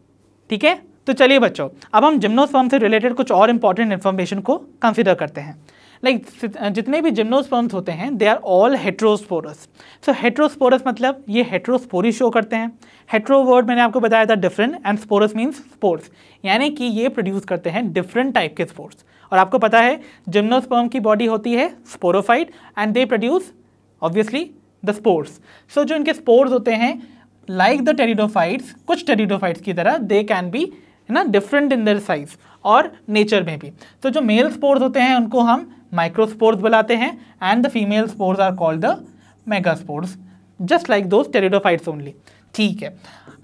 ठीक है तो चलिए बच्चों अब हम जिम्नोसफॉर्म से रिलेटेड कुछ और इंपॉर्टेंट इन्फॉर्मेशन को कंसिडर करते हैं लाइक uh, जितने भी जिम्नोस्पर्म्स होते हैं they are all heterosporous so heterosporous मतलब ये हेट्रोस्पोरी शो करते हैं हेट्रो वर्ड मैंने आपको बताया था different and sporous means spores यानी कि ये प्रोड्यूस करते हैं डिफरेंट टाइप के स्पोर्स और आपको पता है जिम्नोस्पर्म की बॉडी होती है sporophyte and they produce obviously the spores so जो इनके स्पोर्स होते हैं लाइक द टेरिडोफाइट्स कुछ टेरिडोफाइट्स की तरह दे कैन बी है ना डिफरेंट इन दर साइज और नेचर में भी तो जो मेल स्पोर्स होते हैं उनको हम माइक्रोस्पोर्स बुलाते हैं and the female spores are called the megaspores just like those pteridophytes only ठीक है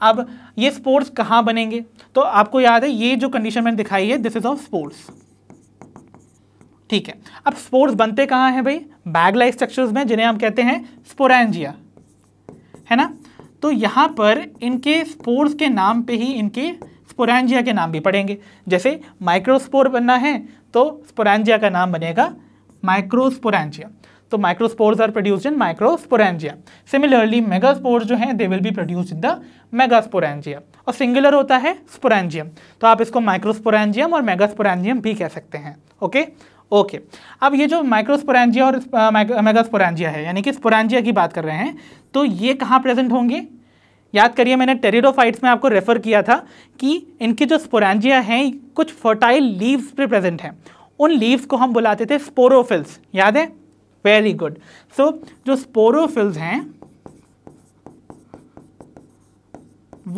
अब ये स्पोर्ट्स कहाँ बनेंगे तो आपको याद है ये जो कंडीशन मैंने दिखाई है दिस इज ऑफ स्पोर्ट्स ठीक है अब स्पोर्ट्स बनते कहाँ हैं भाई बैग लाइक स्ट्रक्चर्स में जिन्हें हम कहते हैं स्पोरेंजिया है ना तो यहाँ पर इनके स्पोर्ट्स के नाम पे ही इनके स्पोरेंजिया के नाम भी पड़ेंगे जैसे माइक्रोस्पोर बनना है तो स्पोरेंजिया का नाम बनेगा माइक्रोस्पोरेंजिया तो microspores are produced in microsporangia similarly megaspores जो हैं they will be produced in the megasporangia और सिंगुलर होता है स्पोरेंजियम तो आप इसको माइक्रोस्पोरेंजियम और मेगास्पोरेंजियम भी कह सकते हैं ओके ओके अब ये जो माइक्रोस्पोरेंजिया और मेगास्पोरेंजिया है यानी कि स्पोरेंजिया की बात कर रहे हैं तो ये कहाँ प्रेजेंट होंगे याद करिए मैंने टेरिडोफाइट्स में आपको रेफ़र किया था कि इनके जो स्पोरेंजिया हैं कुछ फर्टाइल लीव्स पे प्रेजेंट हैं उन लीव्स को हम बुलाते थे स्पोरोफिल्स याद है वेरी गुड सो जो स्पोरोफिल्स हैं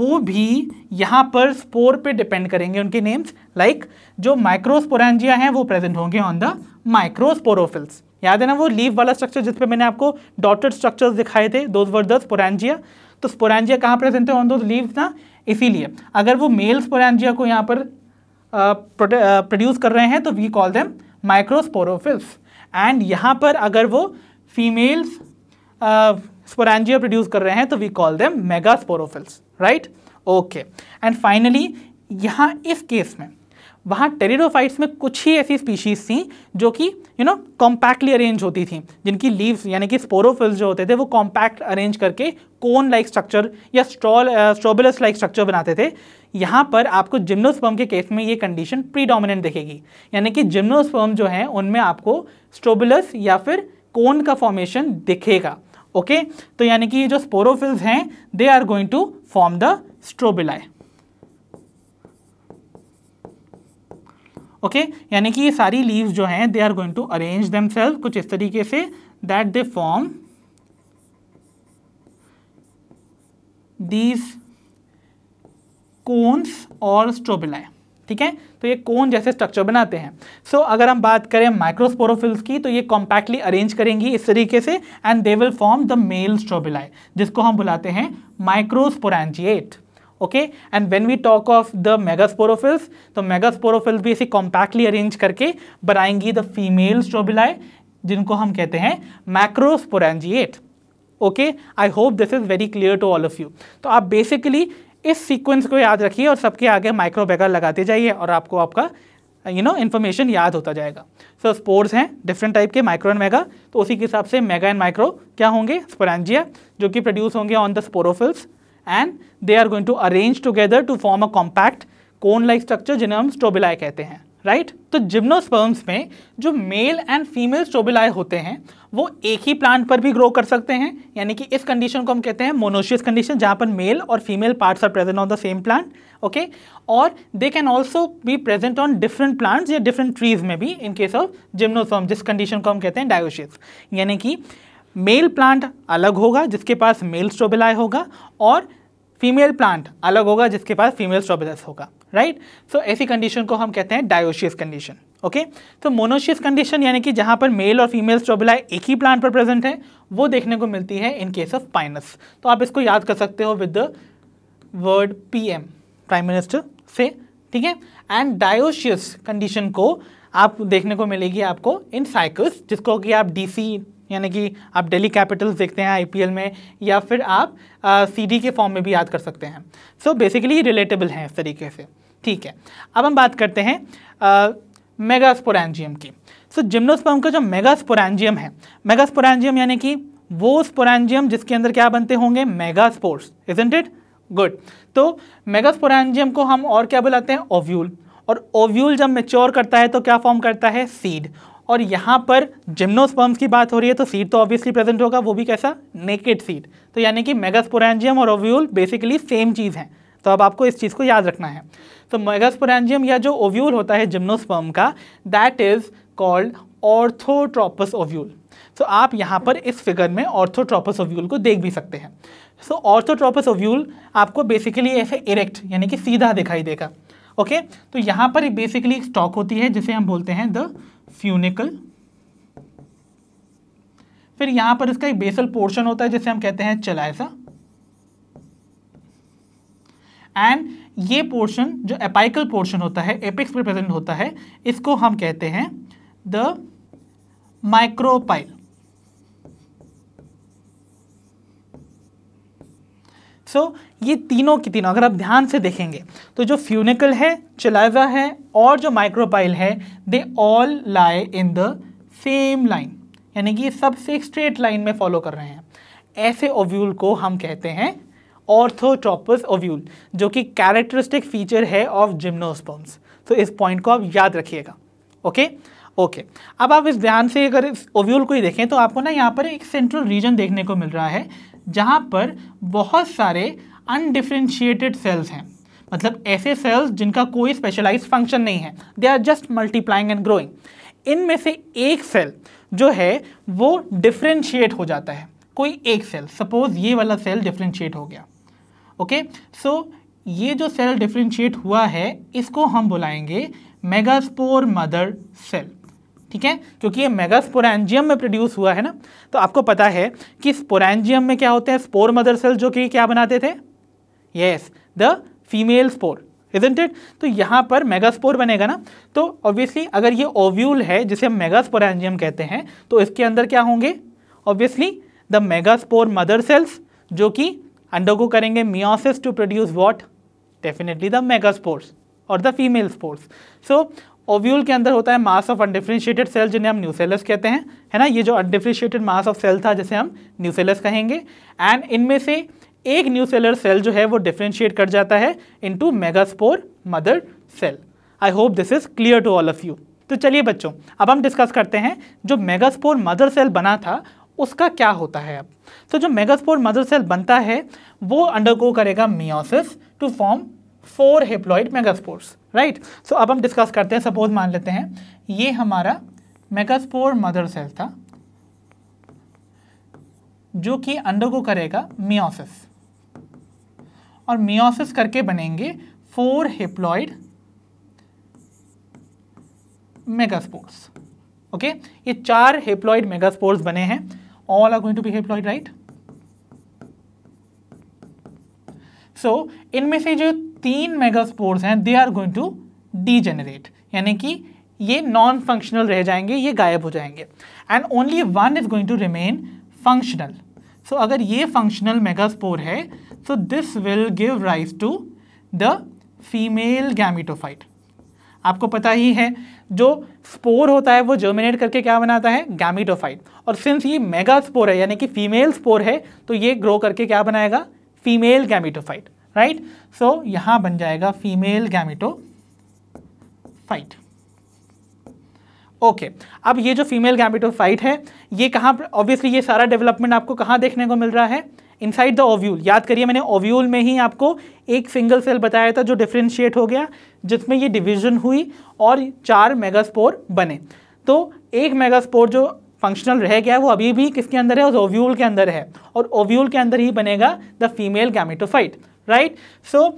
वो भी यहाँ पर स्पोर पे डिपेंड करेंगे उनके नेम्स लाइक like, जो माइक्रोस्पोरेंजिया हैं वो प्रेजेंट होंगे ऑन द माइक्रोस्पोरोफिल्स याद है ना वो लीव वाला स्ट्रक्चर जिसपे मैंने आपको डॉटेड स्ट्रक्चर्स दिखाए थे दोज वर द स्पोरेंजिया तो स्पोरेंजिया कहाँ प्रेजेंट है ऑन दो लीव्स ना इसीलिए अगर वो मेल स्पोरेंजिया को यहाँ पर प्रोड्यूस कर रहे हैं तो we call them microsporophylls and यहाँ पर अगर वो फीमेल्स स्पोरेंजिया प्रोड्यूस कर रहे हैं तो we call them megasporophylls right okay and finally यहाँ इस केस में वहाँ टेरिडोफाइट्स में कुछ ही ऐसी स्पीशीज़ थी जो कि यू नो कॉम्पैक्टली अरेंज होती थी जिनकी लीव्स यानी कि स्पोरोफिल्स जो होते थे वो कॉम्पैक्ट अरेंज करके कोन लाइक स्ट्रक्चर या स्ट्रॉल स्ट्रॉबेलस लाइक स्ट्रक्चर बनाते थे यहाँ पर आपको जिम्नोस्पर्म के केस में ये कंडीशन प्रीडोमिनेंट दिखेगी यानी कि जिम्नोस्पर्म जो है उनमें आपको स्ट्रोबिलस या फिर कोन का फॉर्मेशन दिखेगा ओके तो यानी कि ये जो स्पोरोफिल्स हैं they are going to form the strobili okay यानी कि ये सारी लीव्स जो हैं they are going to arrange them कुछ इस तरीके से that they form these cones और स्ट्रोबिलाय ठीक है तो ये कोन जैसे स्ट्रक्चर बनाते हैं सो so, अगर हम बात करें माइक्रोस्पोरोफिल्स की तो ये कॉम्पैक्टली अरेंज करेंगी इस तरीके से and they will form the male strobili जिसको हम बुलाते हैं microsporangiate okay and when we talk of the megasporophylls तो मेगास्पोरोफिल्स भी इसे कॉम्पैक्टली अरेंज करके बनाएंगी द फीमेल स्ट्रोबिलाई जिनको हम कहते हैं macrosporangiate okay I hope this is very clear to all of you तो आप बेसिकली इस सीक्वेंस को याद रखिए और सबके आगे माइक्रोबैगर लगाते जाइए और आपको आपका यू नो इन्फॉर्मेशन याद होता जाएगा सो so, स्पोर्स हैं डिफरेंट टाइप के माइक्रो एंड मेगा तो उसी के हिसाब से मेगा एंड माइक्रो क्या होंगे स्पोरेंजिया जो कि प्रोड्यूस होंगे on the sporophylls and they are going to arrange together to form a compact cone like structure जिन्हें हम स्टोबिलाय कहते हैं राइट right? तो जिम्नोस्पर्म्स में जो मेल एंड फीमेल स्टोबिलाय होते हैं वो एक ही प्लांट पर भी ग्रो कर सकते हैं यानी कि इस कंडीशन को हम कहते हैं मोनोशियस कंडीशन जहाँ पर मेल और female parts are present on the same plant okay और they can also be present on different plants या डिफरेंट ट्रीज में भी इन केस ऑफ जिम्नोस्पर्म जिस कंडीशन को हम कहते हैं डायोशियस यानी कि मेल प्लांट अलग होगा जिसके पास मेल स्ट्रोबिलाई होगा और फीमेल प्लांट अलग होगा जिसके पास फीमेल स्ट्रोबिलस होगा राइट सो ऐसी कंडीशन को हम कहते हैं डायोशियस कंडीशन ओके तो मोनोशियस कंडीशन यानी कि जहाँ पर मेल और फीमेल स्ट्रोबिलाई एक ही प्लांट पर प्रेजेंट है वो देखने को मिलती है इन केस ऑफ पाइनस तो आप इसको याद कर सकते हो with the word P prime minister से ठीक है एंड डायोशियस कंडीशन को आप देखने को मिलेगी आपको इन साइकिल्स जिसको कि आप डीसी यानी कि आप डेली कैपिटल्स देखते हैं आईपीएल में या फिर आप सी के फॉर्म में भी याद कर सकते हैं सो बेसिकली रिलेटेबल हैं इस तरीके से ठीक है अब हम बात करते हैं मेगास्पोरेंजियम की सो so, जिम्नोस्पर्म का जो मेगास्पोरेंजियम है मेगास्पोरेंजियम यानी कि वो स्पोरेंजियम जिसके अंदर क्या बनते होंगे मेगास्पोर्स इजेंट इट गुड तो मेगास्पोरेंजियम को हम और क्या बुलाते हैं ओव्यूल और ओव्यूल जब मेच्योर करता है तो क्या फॉर्म करता है सीड और यहाँ पर जिम्नोस्पर्म्स की बात हो रही है तो सीड तो ऑब्वियसली प्रेजेंट होगा वो भी कैसा नेकेड सीड तो यानी कि मेगास्पोरेंजियम और ओव्यूल बेसिकली सेम चीज़ है तो अब आपको इस चीज़ को याद रखना है तो मेगास्पोरेंजियम या जो ओव्यूल होता है जिम्नोस्पर्म का that is called orthotropous ovule so आप यहाँ पर इस फिगर में ऑर्थोट्रोपस ओव्यूल को देख भी सकते हैं सो ऑर्थोट्रोपस ओव्यूल आपको बेसिकली ऐसे इरेक्ट यानी कि सीधा दिखाई देगा ओके okay? तो यहाँ पर बेसिकली एक स्टॉक होती है जिसे हम बोलते हैं द फ्यूनिकल फिर यहां पर इसका एक बेसल पोर्शन होता है जिसे हम कहते हैं चलायसा एंड ये पोर्शन जो एपाइकल पोर्शन होता है एपिक्स में प्रेजेंट होता है इसको हम कहते हैं द माइक्रोपाइल सो ये तीनों की तीनों अगर आप ध्यान से देखेंगे तो जो फ्यूनिकल है चलाजा है और जो माइक्रोपाइल है they all lie in the same line यानी कि ये सबसे स्ट्रेट लाइन में फॉलो कर रहे हैं ऐसे ओव्यूल को हम कहते हैं ऑर्थोट्रोपस ओव्यूल जो कि कैरेक्टरिस्टिक फीचर है ऑफ जिम्नोस्पर्म्स तो इस पॉइंट को आप याद रखिएगा ओके ओके अब आप इस ध्यान से अगर इस ओव्यूल को ही देखें तो आपको ना यहाँ पर एक सेंट्रल रीजन देखने को मिल रहा है जहाँ पर बहुत सारे अनडिफ्रेंशिएटेड सेल्स हैं मतलब ऐसे सेल्स जिनका कोई स्पेशलाइज फंक्शन नहीं है they are just multiplying and growing इनमें से एक सेल जो है वो डिफ्रेंशिएट हो जाता है कोई एक सेल सपोज ये वाला सेल डिफ्रेंशिएट हो गया ओके सो so, ये जो सेल डिफ्रेंशिएट हुआ है इसको हम बुलाएंगे मेगास्पोर मदर सेल ठीक है क्योंकि ये मेगा स्पोरेंजियम में प्रोड्यूस हुआ है ना तो आपको पता है कि स्पोरेंजियम में क्या होते हैं स्पोर मदर सेल जो कि क्या बनाते थे yes the female spore isn't it तो यहाँ पर मेगास्पोर बनेगा ना तो ऑब्वियसली अगर ये ओव्यूल है जिसे हम मेगास्पोरेंजियम कहते हैं तो इसके अंदर क्या होंगे obviously the megaspore mother cells जो कि अंडोगो करेंगे meiosis to produce what definitely the megaspores और the female spores so ovule के अंदर होता है मास ऑफ अनडिफ्रेंशिएटेड सेल जिन्हें हम न्यूसेलस कहते हैं है ना ये जो अनडिफ्रेंशिएटेड मास ऑफ सेल था जैसे हम न्यूसेलस कहेंगे एंड इनमें से एक न्यूसेलर सेल जो है वो डिफ्रेंशिएट कर जाता है into megaspore mother cell I hope this is clear to all of you तो चलिए बच्चों अब हम डिस्कस करते हैं जो मेगास्पोर मदर सेल बना था उसका क्या होता है अब तो जो मेगास्पोर मदर सेल बनता है वो अंडरगो करेगा meiosis to form four haploid megaspores right right? So so, अब हम डिस्कस करते हैं सपोज मान लेते हैं ये हमारा मेगास्पोर मदर सेल था जो कि अंडरगो करेगा मियोसिस और मियोसिस करके बनेंगे फोर हिप्लॉइड मेगास्पोर्स ओके ये चार हेप्लॉइड मेगास्पोर्स बने हैं all are going to be haploid right so इनमें से जो तीन मेगास्पोर्स हैं they are going to die यानी कि ये नॉन फंक्शनल रह जाएंगे ये गायब हो जाएंगे and only one is going to remain functional so अगर ये फंक्शनल मेगास्पोर है so this will give rise to the female gametophyte आपको पता ही है जो स्पोर होता है वो जर्मिनेट करके क्या बनाता है गैमिटोफाइट और सिंस ये मेगा स्पोर है यानी कि फीमेल स्पोर है तो ये ग्रो करके क्या बनाएगा फीमेल गैमिटोफाइट राइट सो यहां बन जाएगा female gametophyte okay okay. अब ये जो फीमेल गैमिटोफाइट है ये कहाँ ऑब्वियसली ये सारा डेवलपमेंट आपको कहाँ देखने को मिल रहा है इनसाइड द ओव्यूल याद करिए मैंने ओव्यूल में ही आपको एक सिंगल सेल बताया था जो डिफ्रेंशिएट हो गया जिसमें ये डिवीजन हुई और चार मेगास्पोर बने तो एक मेगास्पोर जो फंक्शनल रह गया है वो अभी भी किसके अंदर है उस ओव्यूल के अंदर है और ओव्यूल के अंदर ही बनेगा the female gametophyte right so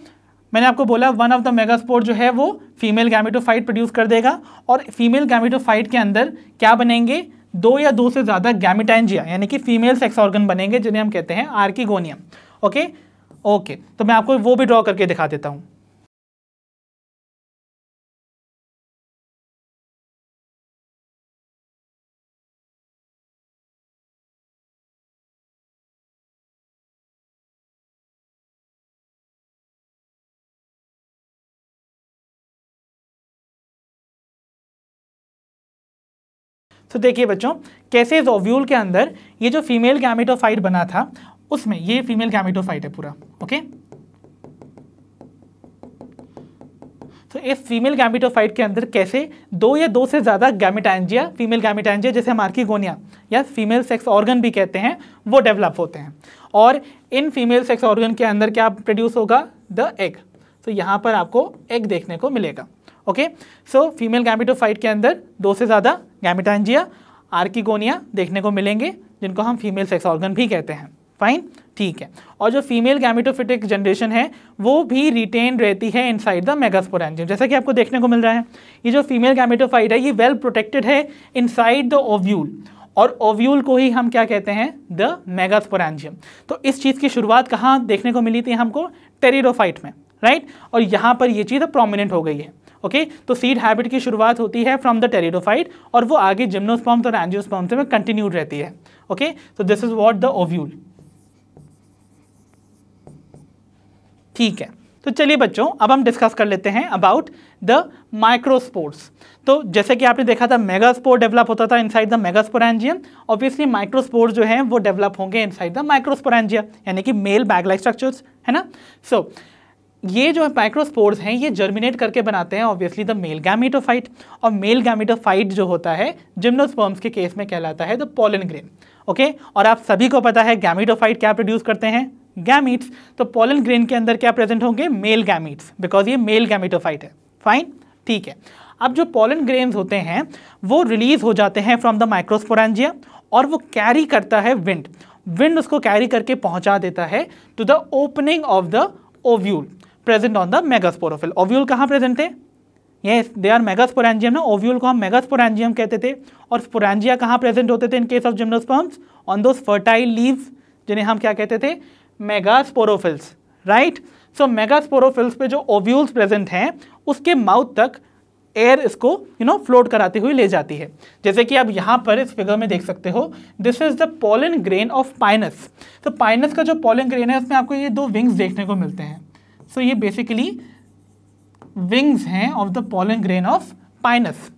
मैंने आपको बोला one of the megaspore जो है वो फीमेल गैमेटोफाइट प्रोड्यूस कर देगा और फीमेल गैमेटोफाइट के अंदर क्या बनेंगे दो या दो से ज़्यादा गैमिटाइनजिया यानी कि फीमेल सेक्स ऑर्गन बनेंगे जिन्हें हम कहते हैं आर्किगोनियम ओके ओके तो मैं आपको वो भी ड्रॉ करके दिखा देता हूँ तो देखिए बच्चों कैसे इस ओव्यूल के अंदर ये जो फीमेल गैमेटोफाइट बना था उसमें ये फीमेल गैमेटोफाइट है पूरा ओके तो इस फीमेल गैमेटोफाइट के अंदर कैसे दो या दो से ज़्यादा गैमेटैंजिया फीमेल गैमेटैंजिया जैसे मार्कीगोनिया या फीमेल सेक्स ऑर्गन भी कहते हैं वो डेवलप होते हैं और इन फीमेल सेक्स ऑर्गन के अंदर क्या प्रोड्यूस होगा द एग तो यहाँ पर आपको एग देखने को मिलेगा ओके सो फीमेल गैमिटोफाइट के अंदर दो से ज़्यादा गैमिटांजिया आर्किगोनिया देखने को मिलेंगे जिनको हम फीमेल सेक्स ऑर्गन भी कहते हैं फाइन ठीक है और जो फीमेल गैमिटोफिटिक जनरेशन है वो भी रिटेन रहती है इनसाइड द एंजियम जैसा कि आपको देखने को मिल रहा है ये जो फीमेल गैमिटोफाइट है ये वेल प्रोटेक्टेड है इनसाइड द ओव्यूल और ओव्यूल को ही हम क्या कहते हैं द मेगास्पोरेंजियम तो इस चीज़ की शुरुआत कहाँ देखने को मिली थी हमको टेरिडोफाइट में राइट और यहाँ पर ये चीज़ प्रोमिनेंट हो गई है ओके तो सीड हैबिट की शुरुआत होती है फ्रॉम द टेरिडोफाइट और वो आगे जिम्नोस्पॉम्स और एंजियोस्पॉम्स में कंटिन्यूड रहती है ओके तो this is what the ovule ठीक है तो चलिए बच्चों अब हम डिस्कस कर लेते हैं अबाउट द माइक्रोस्पोर्ट्स तो जैसे कि आपने देखा था मेगा स्पोर डेवलप होता था inside the megasporangium obviously microspores जो हैं वो डेवलप होंगे इनसाइड द माइक्रोस्पोरेंजियम यानी कि मेल बैगलाइक स्ट्रक्चर्स है ना सो so, ये जो माइक्रोस्पोर्स हैं ये जर्मिनेट करके बनाते हैं ऑब्वियसली द मेल गैमिटोफाइट और मेल गैमिटोफाइट जो होता है जिम्नोस्पर्म्स के केस में कहलाता है द पोलन ग्रेन ओके और आप सभी को पता है गैमिटोफाइट क्या प्रोड्यूस करते हैं गैमिट्स तो पोलन ग्रेन के अंदर क्या प्रेजेंट होंगे मेल गैमिट्स बिकॉज ये मेल गैमिटोफाइट है फाइन ठीक है अब जो पोलन ग्रेन्स होते हैं वो रिलीज हो जाते हैं फ्रॉम द माइक्रोस्पोरेंजिया और वो कैरी करता है विंड विंड उसको कैरी करके पहुंचा देता है to the opening of the ovule present on the megasporophyll ovule कहाँ प्रेजेंट थे ये दे आर मेगास्पोरेंजियम ना ओव्यूल को हम मेगास्पोरेंजियम कहते थे और स्पोरेंजिया कहाँ प्रेजेंट होते थे in case of gymnosperms on those fertile leave जिन्हें हम क्या कहते थे मेगास्पोरोफिल्स राइट सो मेगास्पोरोफिल्स पे जो ओव्यूल्स प्रेजेंट हैं उसके माउथ तक एयर इसको यू नो फ्लोट कराते हुए ले जाती है जैसे कि आप यहाँ पर इस फिगर में देख सकते हो this is the pollen grain of Pinus तो पाइनस का जो पोलन ग्रेन है उसमें आपको ये दो विंग्स देखने को मिलते हैं सो ये बेसिकली विंग्स हैं of the pollen grain of Pinus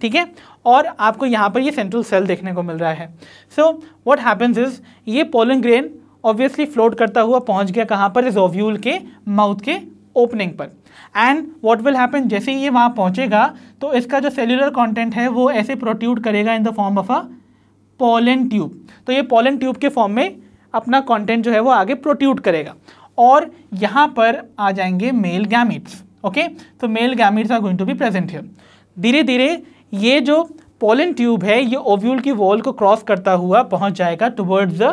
ठीक है और आपको यहाँ पर ये सेंट्रल सेल देखने को मिल रहा है सो व्हाट हैपन्स इज ये पोलन ग्रेन ऑब्वियसली फ्लोट करता हुआ पहुँच गया कहाँ पर इस ओव्यूल के माउथ के ओपनिंग पर एंड वॉट विल हैपन जैसे ही ये वहाँ पहुँचेगा तो इसका जो सेल्यूलर कॉन्टेंट है वो ऐसे प्रोट्यूट करेगा in the form of a pollen tube तो ये पोलन ट्यूब के फॉर्म में अपना कंटेंट जो है वो आगे प्रोट्यूट करेगा और यहाँ पर आ जाएंगे मेल गैमिट्स ओके तो male gametes are going to be present here धीरे धीरे ये जो पोलन ट्यूब है ये ओव्यूल की वॉल को क्रॉस करता हुआ पहुँच जाएगा टुवर्ड्स द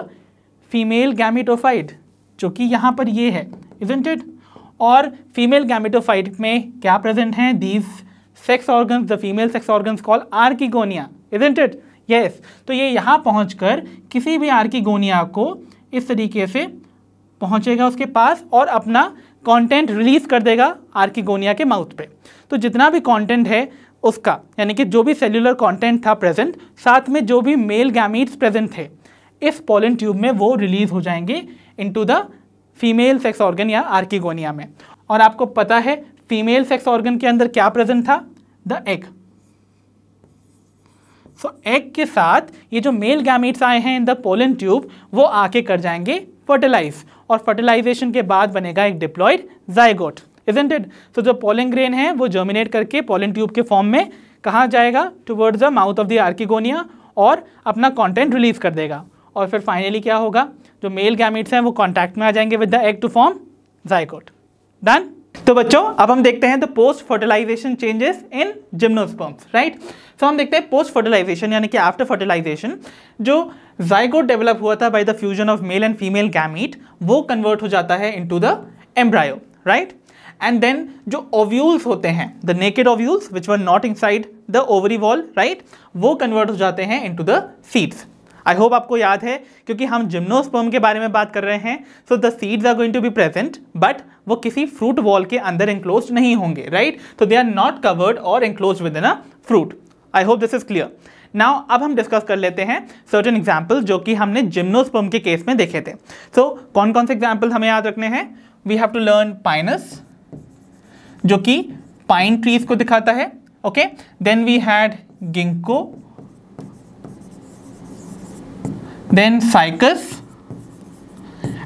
फीमेल गैमिटोफाइट जो कि यहाँ पर ये है इजेंटेड और फीमेल गैमिटोफाइट में क्या प्रेजेंट हैं these sex organs the female sex organs call archegonia गोनिया इजेंटेड यस तो ये यहाँ पहुँच कर किसी भी आर्किगोनिया को इस तरीके से पहुंचेगा उसके पास और अपना कंटेंट रिलीज़ कर देगा आर्किगोनिया के माउथ पे तो जितना भी कंटेंट है उसका यानी कि जो भी सेल्युलर कंटेंट था प्रेजेंट साथ में जो भी मेल गैमीट्स प्रेजेंट थे इस पोलन ट्यूब में वो रिलीज़ हो जाएंगे into the female sex organ या आर्किगोनिया में और आपको पता है फीमेल सेक्स ऑर्गन के अंदर क्या प्रेजेंट था द एग सो एग के साथ ये जो मेल गैमिट्स आए हैं इन द पोलन ट्यूब वो आके कर जाएंगे फर्टिलाइज और फर्टिलाइजेशन के बाद बनेगा एक डिप्लॉयड जायगोट इजेंट इट तो जो पोलिन ग्रेन है वो जर्मिनेट करके पोलिन ट्यूब के फॉर्म में कहाँ जाएगा towards the mouth of the archegonia और अपना कॉन्टेंट रिलीज कर देगा और फिर फाइनली क्या होगा जो मेल गैमिट्स हैं वो कॉन्टैक्ट में आ जाएंगे with the egg to form zygote done तो बच्चों अब हम देखते हैं the post fertilisation changes in gymnosperms right so हम देखते हैं पोस्ट फर्टिलाइजेशन यानी कि आफ्टर फर्टिलाइजेशन जो जाइगोट डेवलप हुआ था by the fusion of male and female gamete वो कन्वर्ट हो जाता है into the embryo right and then जो ओव्यूल्स होते हैं the naked ovules which were not inside the ovary wall right वो कन्वर्ट हो जाते हैं into the seeds I hope आपको याद है क्योंकि हम जिम्नोस्पर्म के बारे में बात कर रहे हैं so the seeds are going to be present but वो किसी फ्रूट वॉल के अंदर इंक्लोज नहीं होंगे राइट तो दे आर नॉट कवर्ड और enclose within a fruit I hope this is clear now अब हम डिस्कस कर लेते हैं सर्टन एग्जाम्पल जो कि हमने जिम्नोस्पर्म के केस में देखे थे सो so, कौन कौन से एग्जाम्पल हमें याद रखने हैं we have to learn Pinus जो कि पाइन ट्रीज को दिखाता है okay then we had Ginkgo then Cycas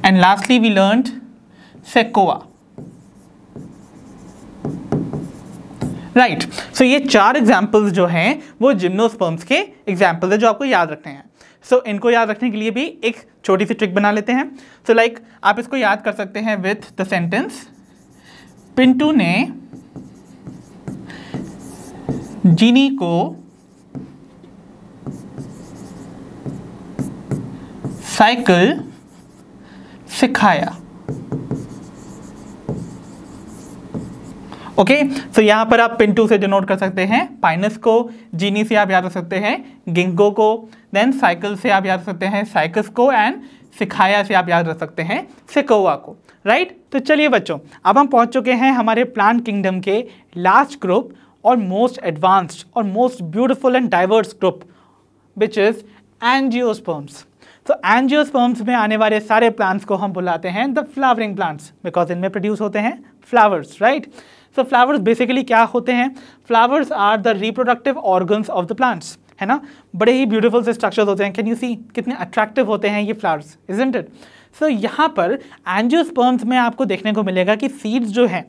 and lastly we learn Sequoia right right. So so, ये चार एग्जाम्पल्स जो हैं वो जिम्नोस्पर्म्स के एग्जाम्पल है जो आपको याद रखने हैं सो so, इनको याद रखने के लिए भी एक छोटी सी ट्रिक बना लेते हैं सो so, लाइक like, आप इसको याद कर सकते हैं विथ द सेंटेंस पिंटू ने जीनी को साइकिल सिखाया ओके सो यहाँ पर आप पिंटू से डिनोट कर सकते हैं पाइनस को जीनी से आप याद रख सकते हैं गिंगो को देन साइकिल से आप याद रख सकते हैं साइकस को एंड सिखाया से आप याद रख सकते हैं सिकोवा को राइट तो चलिए बच्चों अब हम पहुँच चुके हैं हमारे प्लांट किंगडम के लास्ट ग्रुप और मोस्ट एडवांस्ड और most beautiful and diverse group which is angiosperms तो एनजियोस्पर्म्स में आने वाले सारे प्लांट्स को हम बुलाते हैं द फ्लावरिंग प्लांट्स बिकॉज इनमें प्रोड्यूस होते हैं flowers right right? So flowers basically क्या होते हैं flowers are the reproductive organs of the plants है ना बड़े ही ब्यूटीफुल से स्ट्रक्चर्स होते हैं कैन यू सी कितने अट्रैक्टिव होते हैं ये फ्लावर्स इजेंट इट सो यहाँ पर एंजियोस्पर्म्स में आपको देखने को मिलेगा कि सीड्स जो हैं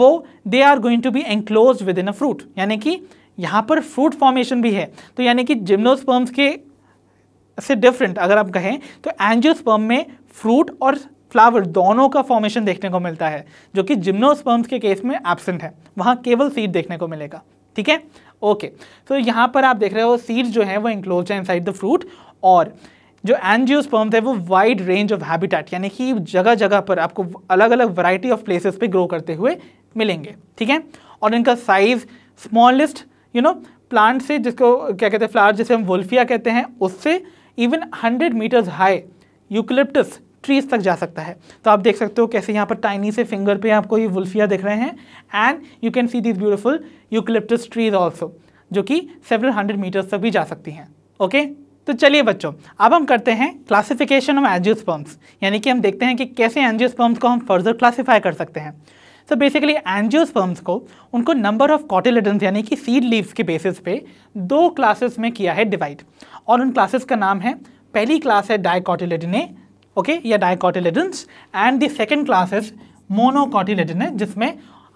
वो they are going to be enclose within a fruit यानी कि यहाँ पर फ्रूट फॉर्मेशन भी है तो यानी कि जिम्नोस्पर्म्स के से डिफरेंट अगर आप कहें तो एंजियोस्पर्म में फ्रूट और फ्लावर दोनों का फॉर्मेशन देखने को मिलता है जो कि जिम्नोस्पर्म्स के केस में एबसेंट है वहाँ केवल सीड देखने को मिलेगा ठीक है ओके तो यहाँ पर आप देख रहे हो सीड्स जो है वो इंक्लोज है इनसाइड द फ्रूट और जो एनजियोस्पर्म्स है वो वाइड रेंज ऑफ हैबिटेट यानी कि जगह जगह पर आपको अलग अलग वैरायटी ऑफ प्लेसेस पे ग्रो करते हुए मिलेंगे ठीक है और इनका size smallest you know plant से जिसको क्या कहते हैं फ्लावर जिसे हम वोल्फिया कहते हैं उससे even 100 metres high eucalyptus trees तक जा सकता है तो आप देख सकते हो कैसे यहाँ पर टाइनी से फिंगर पे आपको ये वुल्फिया दिख रहे हैं and you can see this beautiful eucalyptus trees also जो कि सेवरल हंड्रेड मीटर्स तक भी जा सकती हैं ओके तो चलिए बच्चों अब हम करते हैं क्लासिफिकेशन ऑफ एंजियोस्पर्म्स यानी कि हम देखते हैं कि कैसे एंजियोस्पर्म्स को हम फर्दर क्लासीफाई कर सकते हैं सो बेसिकली एंजियोस्पर्म्स को उनको नंबर ऑफ कॉटिलेडन्स यानी कि सीड लीव्स के बेसिस पे दो क्लासेस में किया है डिवाइड और उन क्लासेस का नाम है पहली क्लास है डाइकॉटिलेडने ओके या dicotyledons and the second class is है जिसमें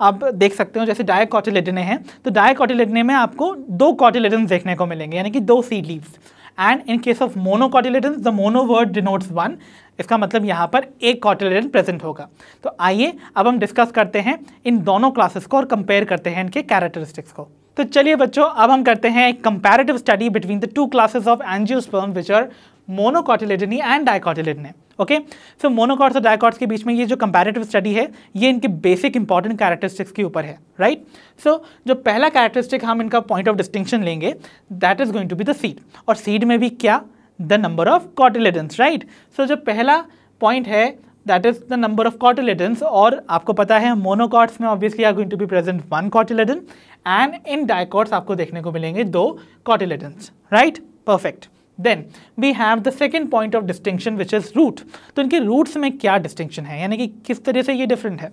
आप देख सकते हो जैसे डायकॉटिलेडने हैं तो डायकॉटिलेडने में आपको दो कॉटिलेडन देखने को मिलेंगे यानी कि दो seed leaves and in case of monocotyledon the mono word denotes one इसका मतलब यहाँ पर एक कॉटिलेडन प्रेजेंट होगा तो आइए अब हम डिस्कस करते हैं इन दोनों क्लासेस को और कंपेयर करते हैं इनके कैरेक्टरिस्टिक्स को तो चलिए बच्चों अब हम करते हैं एक comparative study between the two classes of angiosperm which are monocotyledonae and dicotyledonae okay so monocots और डायकॉर्ड्स के बीच में ये जो कंपेरेटिव स्टडी है ये इनके बेसिक इंपॉर्टेंट कैरेक्टरिस्टिक्स के ऊपर है राइट right? सो so, जो पहला कैरेक्टरिस्टिक हम इनका पॉइंट ऑफ डिस्टिंक्शन लेंगे that is going to be the seed और सीड में भी क्या the number of cotyledons right so जो पहला पॉइंट है that is the number of cotyledons और आपको पता है मोनोकॉर्ड्स में obviously are going to be present one cotyledon and in dicots आपको देखने को मिलेंगे दो cotyledons right perfect then we have the second point of distinction which is root तो इनके रूट्स में क्या डिस्टिंक्शन है यानी कि किस तरह से ये डिफरेंट है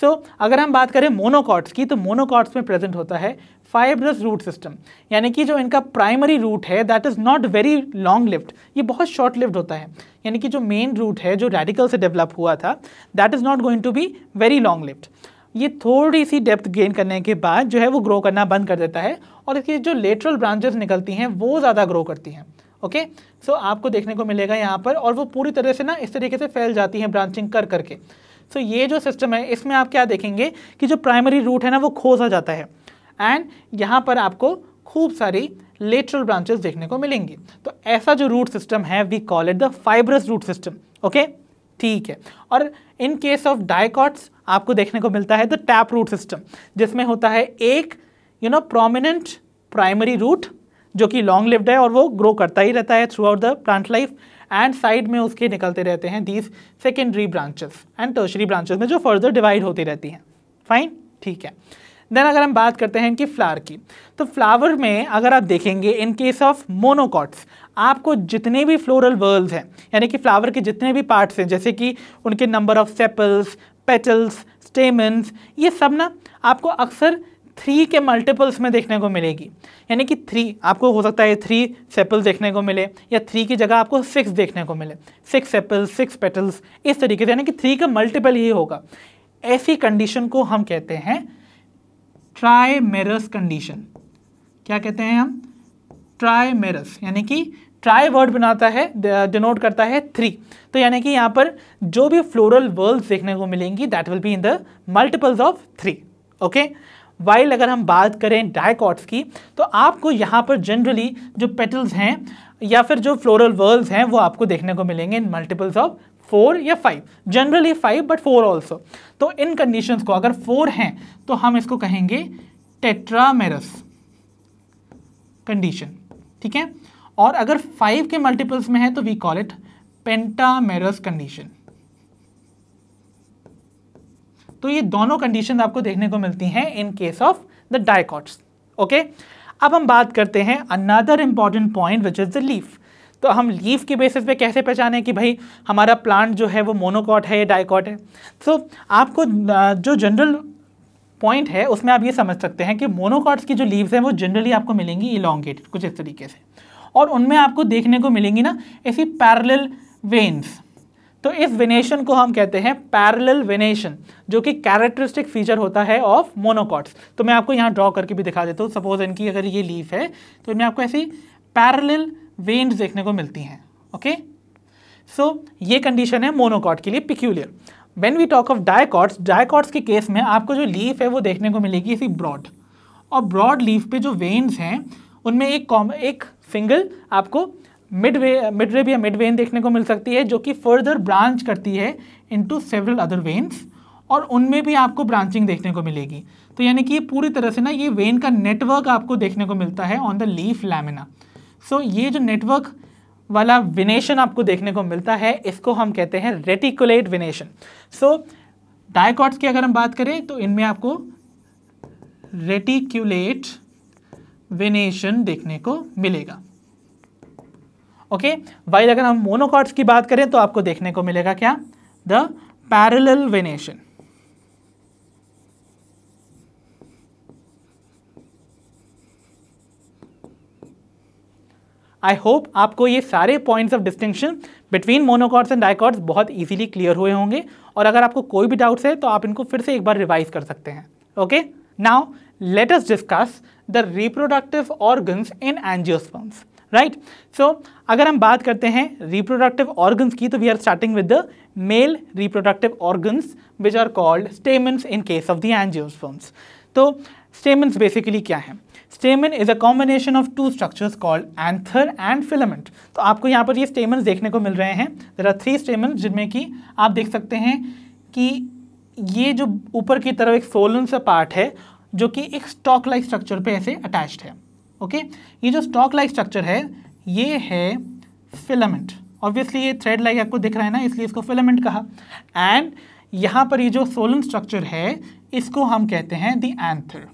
सो so, अगर हम बात करें मोनोकॉट्स की तो मोनोकॉट्स में प्रेजेंट होता है फाइब्रस रूट सिस्टम यानी कि जो इनका प्राइमरी रूट है that is not very long lived ये बहुत शॉर्ट लिफ्ट होता है यानी कि जो मेन रूट है जो रेडिकल से डेवलप हुआ था that is not going to be very long lived ये थोड़ी सी डेप्थ गेन करने के बाद जो है वो ग्रो करना बंद कर देता है और इसकी जो लेटरल ब्रांचेस निकलती हैं वो ज़्यादा ग्रो करती हैं ओके सो so, आपको देखने को मिलेगा यहाँ पर और वो पूरी तरह से ना इस तरीके से फैल जाती है ब्रांचिंग कर करके सो so, ये जो सिस्टम है इसमें आप क्या देखेंगे कि जो प्राइमरी रूट है ना वो खोजा जाता है एंड यहाँ पर आपको खूब सारी लेटरल ब्रांचेस देखने को मिलेंगी तो ऐसा जो रूट सिस्टम है we call it the fibrous root system okay ठीक है और इन केस ऑफ डायकॉट्स आपको देखने को मिलता है द टैप रूट सिस्टम जिसमें होता है एक you know prominent primary root जो कि लॉन्ग लिव्ड है और वो ग्रो करता ही रहता है throughout the plant life and side में उसके निकलते रहते हैं these secondary branches and tertiary branches में जो फर्दर डिवाइड होती रहती हैं फाइन ठीक है देन अगर हम बात करते हैं इनकी फ्लावर की तो फ्लावर में अगर आप देखेंगे इन केस ऑफ मोनोकॉट्स आपको जितने भी फ्लोरल वर्ल्स हैं यानी कि फ्लावर के जितने भी पार्ट्स हैं जैसे कि उनके number of sepals petals stamens ये सब ना आपको अक्सर थ्री के मल्टीपल्स में देखने को मिलेगी यानी कि थ्री आपको हो सकता है थ्री सेपल्स देखने को मिले या थ्री की जगह आपको सिक्स देखने को मिले सिक्स सेपल्स सिक्स पेटल्स इस तरीके से यानी कि थ्री का मल्टीपल ही होगा ऐसी कंडीशन को हम कहते हैं ट्राईमेरस कंडीशन क्या कहते हैं हम ट्राईमेरस यानी कि ट्राई वर्ड बनाता है डिनोट करता है थ्री तो यानी कि यहाँ पर जो भी फ्लोरल वर्ल्स देखने को मिलेंगी that will be in the multiples of three okay while अगर हम बात करें डायकॉट्स की तो आपको यहाँ पर जनरली जो पेटल्स हैं या फिर जो फ्लोरल वर्ल्स हैं वो आपको देखने को मिलेंगे इन मल्टीपल्स ऑफ फोर या five generally five but four also तो इन कंडीशंस को अगर फोर हैं तो हम इसको कहेंगे टेट्रामेरस कंडीशन ठीक है और अगर फाइव के मल्टीपल्स में है तो we call it pentamerous condition तो ये दोनों कंडीशन आपको देखने को मिलती हैं in case of the dicots okay अब हम बात करते हैं another important point which is the leaf तो हम लीफ के बेसिस पे कैसे पहचाने कि भाई हमारा प्लांट जो है वो मोनोकॉट है या डाइकॉट है सो so, आपको जो जनरल पॉइंट है उसमें आप ये समझ सकते हैं कि मोनोकॉट्स की जो लीव्स हैं वो जनरली आपको मिलेंगी इलोंगेटेड कुछ इस तरीके से और उनमें आपको देखने को मिलेंगी ना ऐसी पैरल वेन्स तो इस वेनेशन को हम कहते हैं पैरेलल वेनेशन जो कि कैरेक्टरिस्टिक फीचर होता है ऑफ मोनोकॉट्स तो मैं आपको यहाँ ड्रॉ करके भी दिखा देता हूँ सपोज इनकी अगर ये लीफ है तो इनमें आपको ऐसी पैरेलल वेन्स देखने को मिलती हैं ओके सो ये कंडीशन है मोनोकॉट के लिए peculiar when we talk of dicots dicots के केस में आपको जो लीफ है वो देखने को मिलेगी इसी ब्रॉड और ब्रॉड लीफ पे जो वेन्स हैं उनमें एक कॉम एक सिंगल आपको मिड वे मिड या मिड वेन देखने को मिल सकती है जो कि फर्दर ब्रांच करती है इनटू सेवरल अदर वेन्स और उनमें भी आपको ब्रांचिंग देखने को मिलेगी तो यानी कि पूरी तरह से ना ये वेन का नेटवर्क आपको देखने को मिलता है on the leaf lamina so ये जो नेटवर्क वाला विनेशन आपको देखने को मिलता है इसको हम कहते हैं रेटिकुलेट विनेशन सो डायकॉट्स की अगर हम बात करें तो इनमें आपको रेटिकुलेट विनेशन देखने को मिलेगा ओके वाइल अगर हम मोनोकॉट्स की बात करें तो आपको देखने को मिलेगा क्या the parallel venation I hope आपको ये सारे points of distinction between monocots and dicots बहुत इजीली क्लियर हुए होंगे और अगर आपको कोई भी डाउट्स है तो आप इनको फिर से एक बार रिवाइज कर सकते हैं okay now let us discuss the reproductive organs in angiosperms right right? So so, अगर हम बात करते हैं रिप्रोडक्टिव ऑर्गन्स की तो we are starting with the male reproductive organs which are called stamens in case of the angiosperms तो stamens basically क्या है stamen is a combination of two structures called anther and filament तो आपको यहाँ पर ये स्टेमेंट्स देखने को मिल रहे हैं देर आर थ्री स्टेमन्स जिनमें कि आप देख सकते हैं कि ये जो ऊपर की तरफ एक सोलन सा पार्ट है जो कि एक स्टॉक लाइक स्ट्रक्चर पे ऐसे अटैच्ड है ओके ये जो स्टॉक लाइक स्ट्रक्चर है ये है फिलामेंट ऑब्वियसली ये थ्रेड लाइक आपको दिख रहा है ना इसलिए इसको फिलामेंट कहा एंड यहाँ पर ये जो सोलन स्ट्रक्चर है इसको हम कहते हैं द एंथर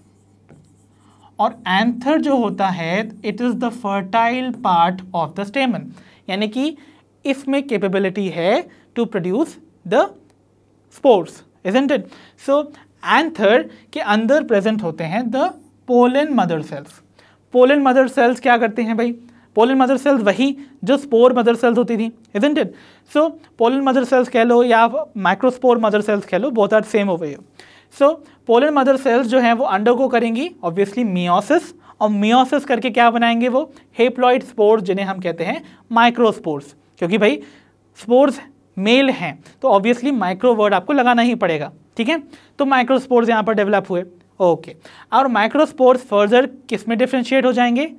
और एंथर जो होता है it is the fertile part of the stamen यानी कि इसमें कैपेबिलिटी है to produce the spores isn't it so anther के अंदर प्रेजेंट होते हैं the pollen mother cells pollen mother cells क्या करते हैं भाई पोलन मदर सेल्स वही जो स्पोर मदर सेल्स होती थी isn't it so pollen mother cells कह लो या माइक्रोस्पोर मदर सेल्स कह लो बहुत आर सेम हो गई हो सो पोलन मदर सेल्स जो हैं वो अंडरगो करेंगी ऑब्वियसली मियोसिस और मियोसिस करके क्या बनाएंगे वो हेप्लॉइड स्पोर्स जिन्हें हम कहते हैं माइक्रोस्पोर्स क्योंकि भाई स्पोर्स मेल हैं तो ऑब्वियसली माइक्रो वर्ड आपको लगाना ही पड़ेगा ठीक है तो माइक्रोस्पोर्स यहाँ पर डेवलप हुए ओके और माइक्रोस्पोर्स फर्दर किस में डिफ्रेंशिएट हो जाएंगे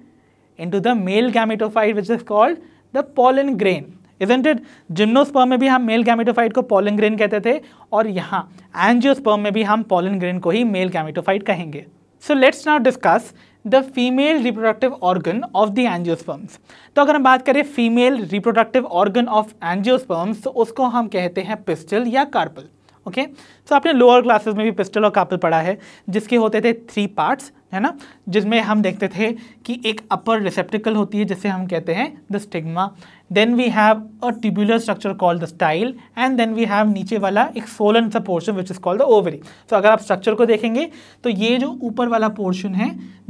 into the male gametophyte which is called the pollen grain isn't it gymnosperm में भी हम मेल गैमेटोफाइट को पोलिन ग्रेन कहते थे और यहाँ एनजियोस्पर्म में भी हम पोलिन ग्रेन को ही मेल गैमेटोफाइट कहेंगे so let's now discuss the female reproductive organ of the angiosperms तो अगर हम बात करें female reproductive organ of angiosperms तो उसको हम कहते हैं पिस्टल या कार्पल ओके तो आपने लोअर क्लासेस में भी पिस्टल और कापल पढ़ा है जिसके होते थे थ्री पार्ट्स है ना जिसमें हम देखते थे कि एक अपर रिसेप्टिकल होती है जिसे हम कहते हैं the stigma then we have a tubular structure called the style and then we have नीचे वाला एक सोलन सा portion which is called the ovary तो अगर आप स्ट्रक्चर को देखेंगे तो ये जो ऊपर वाला पोर्शन है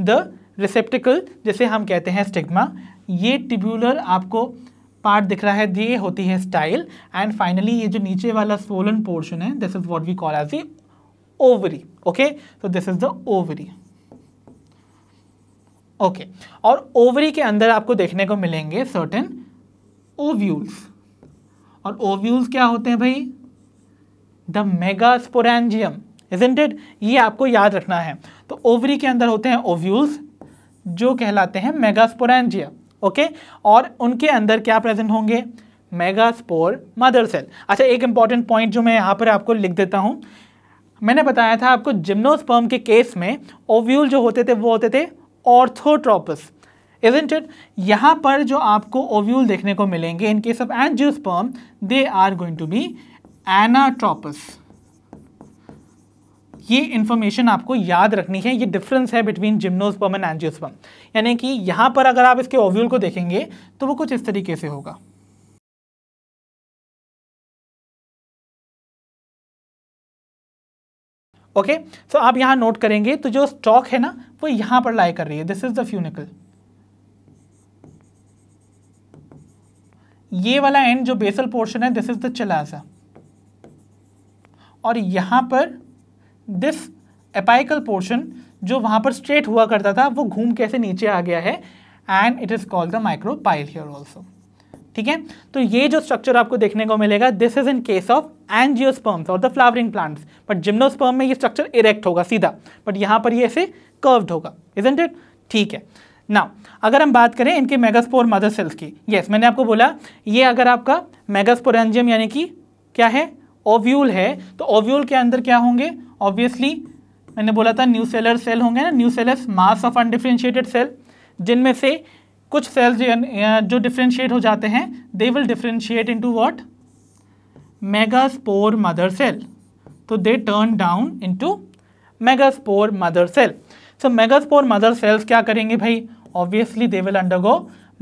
द रिसेप्टिकल जिसे हम कहते हैं स्टिग्मा ये ट्यूबुलर आपको पार्ट दिख रहा है ये होती है स्टाइल एंड फाइनली ये जो नीचे वाला स्वोलन पोर्शन है this is what we call as the ovary okay so this is the ovary okay और ओवरी के अंदर आपको देखने को मिलेंगे सर्टेन ओव्यूल्स और ओव्यूल्स क्या होते हैं भाई द मेगास्पोरेंजियम इजेंट इट ये आपको याद रखना है तो ओवरी के अंदर होते हैं ओव्यूल्स जो कहलाते हैं मेगा स्पोरेंजियम ओके और उनके अंदर क्या प्रेजेंट होंगे मेगा स्पोर मदर सेल अच्छा एक इंपॉर्टेंट पॉइंट जो मैं यहाँ पर आपको लिख देता हूँ मैंने बताया था आपको जिम्नोस्पर्म के केस में ओव्यूल जो होते थे वो होते थे ऑर्थोट्रोपस इजेंट इट यहाँ पर जो आपको ओव्यूल देखने को मिलेंगे in case of angiosperm they are going to be anatropous ये इन्फॉर्मेशन आपको याद रखनी है ये डिफरेंस है बिटवीन जिम्नोस्पर्म एंड एंजियोस्पर्म यानी कि यहाँ पर अगर आप इसके ओव्यूल को देखेंगे तो वो कुछ इस तरीके से होगा ओके okay? सो so, आप यहाँ नोट करेंगे तो जो स्टॉक है ना वो यहाँ पर लाई कर रही है दिस इज द फ्यूनिकल ये वाला एंड जो बेसल पोर्शन है दिस इज द चलासा और यहां पर दिस एपाइकल पोर्शन जो वहाँ पर स्ट्रेट हुआ करता था वो घूम कैसे नीचे आ गया है and it is called the micropyle here also ठीक है तो ये जो स्ट्रक्चर आपको देखने को मिलेगा this is in case of angiosperms और the flowering plants but gymnosperm में ये स्ट्रक्चर इरेक्ट होगा सीधा बट यहाँ पर ये ऐसे कर्व्ड होगा इजेंट इट ठीक है ना अगर हम बात करें इनके मेगास्पोर मदर सेल्स की यस yes, मैंने आपको बोला ये अगर आपका मेगास्पोरेंजियम यानी कि क्या है ओव्यूल है तो ओव्यूल के अंदर क्या होंगे ऑब्वियसली मैंने बोला था न्यू सेलर सेल होंगे ना nucellus mass of undifferentiated cell जिनमें से कुछ सेल्स जो जो डिफ्रेंशिएट हो जाते हैं they will differentiate into what megaspore mother cell तो they turn down into megaspore mother cell so megaspore mother cells क्या करेंगे भाई obviously they will undergo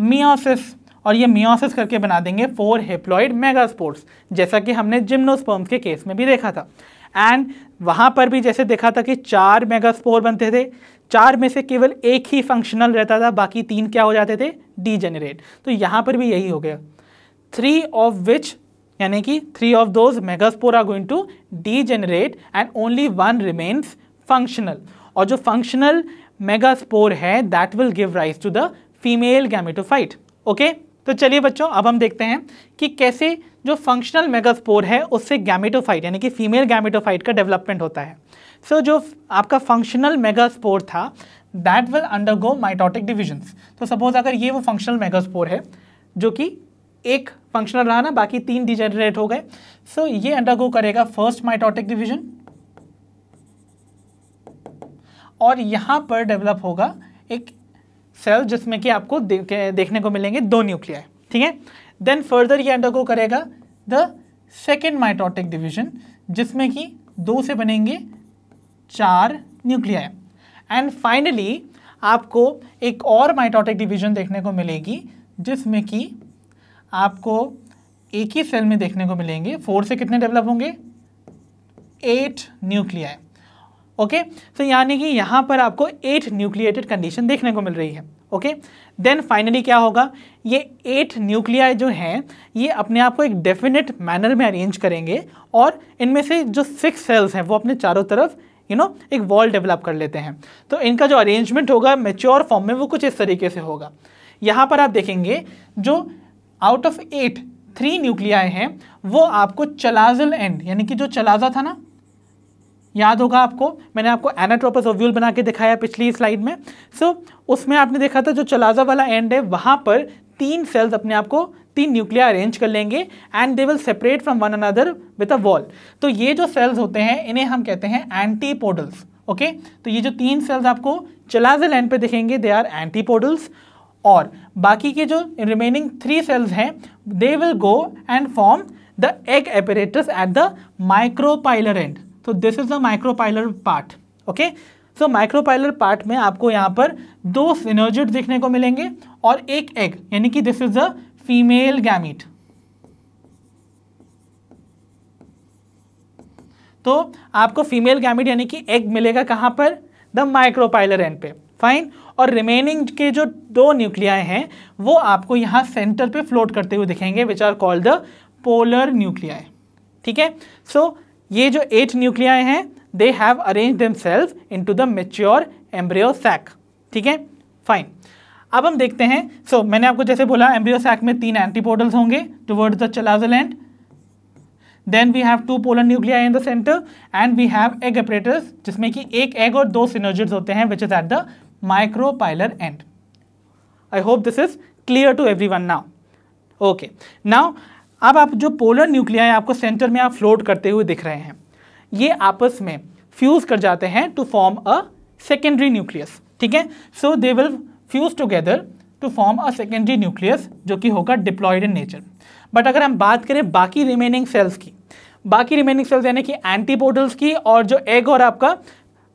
meiosis और ये मियोसिस करके बना देंगे फोर हेप्लॉइड मेगास्पोर्स जैसा कि हमने जिम्नोस्पर्म्स के केस में भी देखा था एंड वहाँ पर भी जैसे देखा था कि चार मेगास्पोर बनते थे चार में से केवल एक ही फंक्शनल रहता था बाकी तीन क्या हो जाते थे डी जनरेट तो यहाँ पर भी यही हो गया थ्री ऑफ विच यानी कि three of those megaspore are going to degenerate and only one remains functional और जो फंक्शनल मेगास्पोर है that will give rise to the female gametophyte okay तो चलिए बच्चों अब हम देखते हैं कि कैसे जो फंक्शनल मेगास्पोर है उससे गैमेटोफाइट यानी कि फीमेल गैमेटोफाइट का डेवलपमेंट होता है सो so, जो आपका फंक्शनल मेगास्पोर था that will undergo mitotic divisions तो सपोज अगर ये वो फंक्शनल मेगास्पोर है जो कि एक फंक्शनल रहा ना बाकी तीन डिजेनरेट हो गए सो so, ये अंडरगो करेगा फर्स्ट माइटोटिक डिविजन और यहाँ पर डेवलप होगा एक सेल जिसमें कि आपको दे, देखने को मिलेंगे दो न्यूक्लियर ठीक है देन फर्दर ये अंडरगो करेगा द सेकेंड माइटोटिक डिविजन जिसमें कि दो से बनेंगे चार न्यूक्लिया एंड फाइनली आपको एक और माइटोटिक डिवीजन देखने को मिलेगी जिसमें कि आपको एक ही सेल में देखने को मिलेंगे फोर से कितने डेवलप होंगे एट न्यूक्लियाई ओके तो यानी कि यहाँ पर आपको एट न्यूक्लिएटेड कंडीशन देखने को मिल रही है ओके देन फाइनली क्या होगा ये एट न्यूक्लिया जो हैं ये अपने आप को एक डेफिनेट मैनर में अरेंज करेंगे और इनमें से जो सिक्स सेल्स हैं वो अपने चारों तरफ यू you नो know, एक वॉल डेवलप कर लेते हैं तो इनका जो अरेंजमेंट होगा मेच्योर फॉर्म में वो कुछ इस तरीके से होगा यहाँ पर आप देखेंगे जो out of eight three nuclei हैं वो आपको चलाजल एंड यानी कि जो चलाजा था ना याद होगा आपको मैंने आपको एनाट्रोपस ओव्यूल बना के दिखाया पिछली स्लाइड में सो so, उसमें आपने देखा था जो चलाजा वाला एंड है वहाँ पर तीन सेल्स अपने आप को तीन न्यूक्लिया अरेंज कर लेंगे and they will separate from one another with a wall तो ये जो सेल्स होते हैं इन्हें हम कहते हैं एंटीपोडल्स ओके तो ये जो तीन सेल्स आपको चलाजल एंड पे दिखेंगे दे आर एंटीपोडल्स और बाकी के जो रिमेनिंग थ्री सेल्स हैं they will go and form the egg apparatus at the micropylar end तो this is the micropylar part okay so micropylar part में आपको यहाँ पर दो सिनर्जिट देखने को मिलेंगे और एक एग यानी कि this is the female gamete तो आपको फीमेल गैमिट यानी कि एग मिलेगा कहाँ पर द माइक्रोपाइलर एंड पे फाइन और रिमेनिंग के जो दो न्यूक्लियाई हैं वो आपको यहाँ सेंटर पे फ्लोट करते हुए दिखेंगे which are called the polar nuclei ठीक है सो so, ये जो एट न्यूक्लियाई हैं दे have arrange themselves into the mature embryo sac ठीक है फाइन अब हम देखते हैं सो so, मैंने आपको जैसे बोला एम्ब्रियो सैक में तीन एंटीपोडल्स होंगे toward the chalazal end then we have two polar nuclei in the center and we have egg apparatus जिसमें कि एक एग और दो सिनोजिट्स होते हैं which is at the micropylar end I hope this is clear to everyone now okay now अब आप जो पोलर न्यूक्लिया आपको सेंटर में आप फ्लोट करते हुए दिख रहे हैं ये आपस में फ्यूज कर जाते हैं to form a secondary nucleus ठीक है so they will fuse together to form a secondary nucleus जो कि होगा डिप्लॉयड इन नेचर बट अगर हम बात करें बाकी रिमेनिंग सेल्स की बाकी रिमेनिंग सेल्स यानी कि एंटीपोडल्स की और जो एग और आपका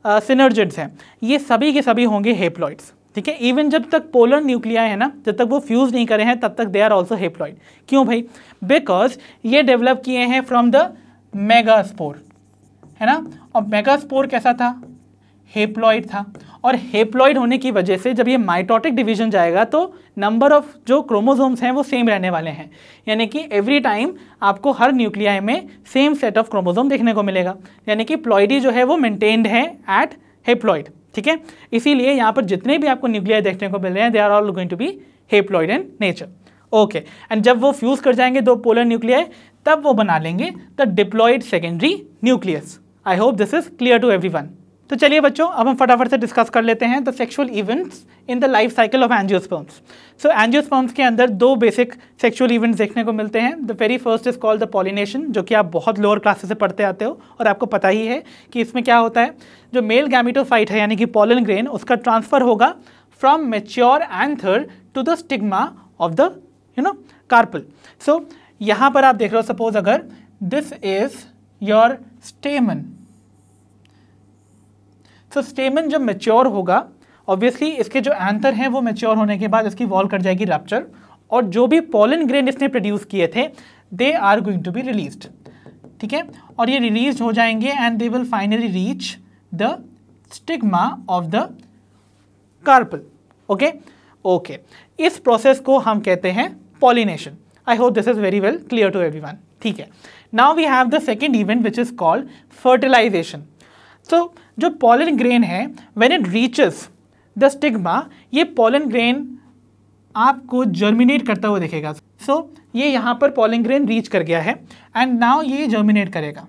uh, हैं ये सभी के सभी होंगे हेप्लॉइड्स ठीक है इवन जब तक पोलर न्यूक्लिया है ना जब तक वो फ्यूज नहीं करे हैं तब तक दे आर ऑल्सो हेप्लॉइड क्यों भाई बिकॉज ये डेवलप किए हैं फ्रॉम द मेगा स्पोर है ना और मेगा स्पोर कैसा था हेप्लॉइड था और हेप्लॉइड होने की वजह से जब ये माइटोटिक डिवीजन जाएगा तो नंबर ऑफ जो क्रोमोसोम्स हैं वो सेम रहने वाले हैं यानी कि एवरी टाइम आपको हर न्यूक्लिया में सेम सेट ऑफ क्रोमोसोम देखने को मिलेगा यानी कि प्लॉइडी जो है वो मेंटेन्ड है एट हेप्लॉइड ठीक है इसीलिए यहाँ पर जितने भी आपको न्यूक्लियर देखने को मिल रहे हैं they are all going to be haploid in nature okay and जब वो फ्यूज कर जाएंगे दो पोलर न्यूक्लियर तब वो बना लेंगे the diploid secondary nucleus I hope this is clear to everyone तो चलिए बच्चों अब हम फटाफट से डिस्कस कर लेते हैं the sexual events in the life cycle of angiosperms so angiosperms के अंदर दो बेसिक सेक्सुअल इवेंट्स देखने को मिलते हैं the very first is called the pollination जो कि आप बहुत लोअर क्लासेस से पढ़ते आते हो और आपको पता ही है कि इसमें क्या होता है जो मेल गैमिटोफाइट है यानी कि पॉलन ग्रेन उसका ट्रांसफ़र होगा from mature anther to the stigma of the you know carpel so यहाँ पर आप देख रहे हो सपोज अगर this is your stamen so stamen जब मेच्योर होगा ऑब्वियसली इसके जो एंथर हैं वो मेच्योर होने के बाद इसकी वॉल कर जाएगी रैप्चर और जो भी पॉलन ग्रेन इसने प्रोड्यूस किए थे they are going to be release ठीक है और ये रिलीज हो जाएंगे and they will finally reach the stigma of the carpel okay okay इस प्रोसेस को हम कहते हैं pollination I hope this is very well clear to every ठीक है now we have the second event which is called fertilization तो जो pollen grain है when it reaches the stigma ये पॉलन ग्रेन आपको जर्मिनेट करता हुआ दिखेगा सो so, ये यहाँ पर पॉलन ग्रेन रीच कर गया है एंड नाउ ये जर्मिनेट करेगा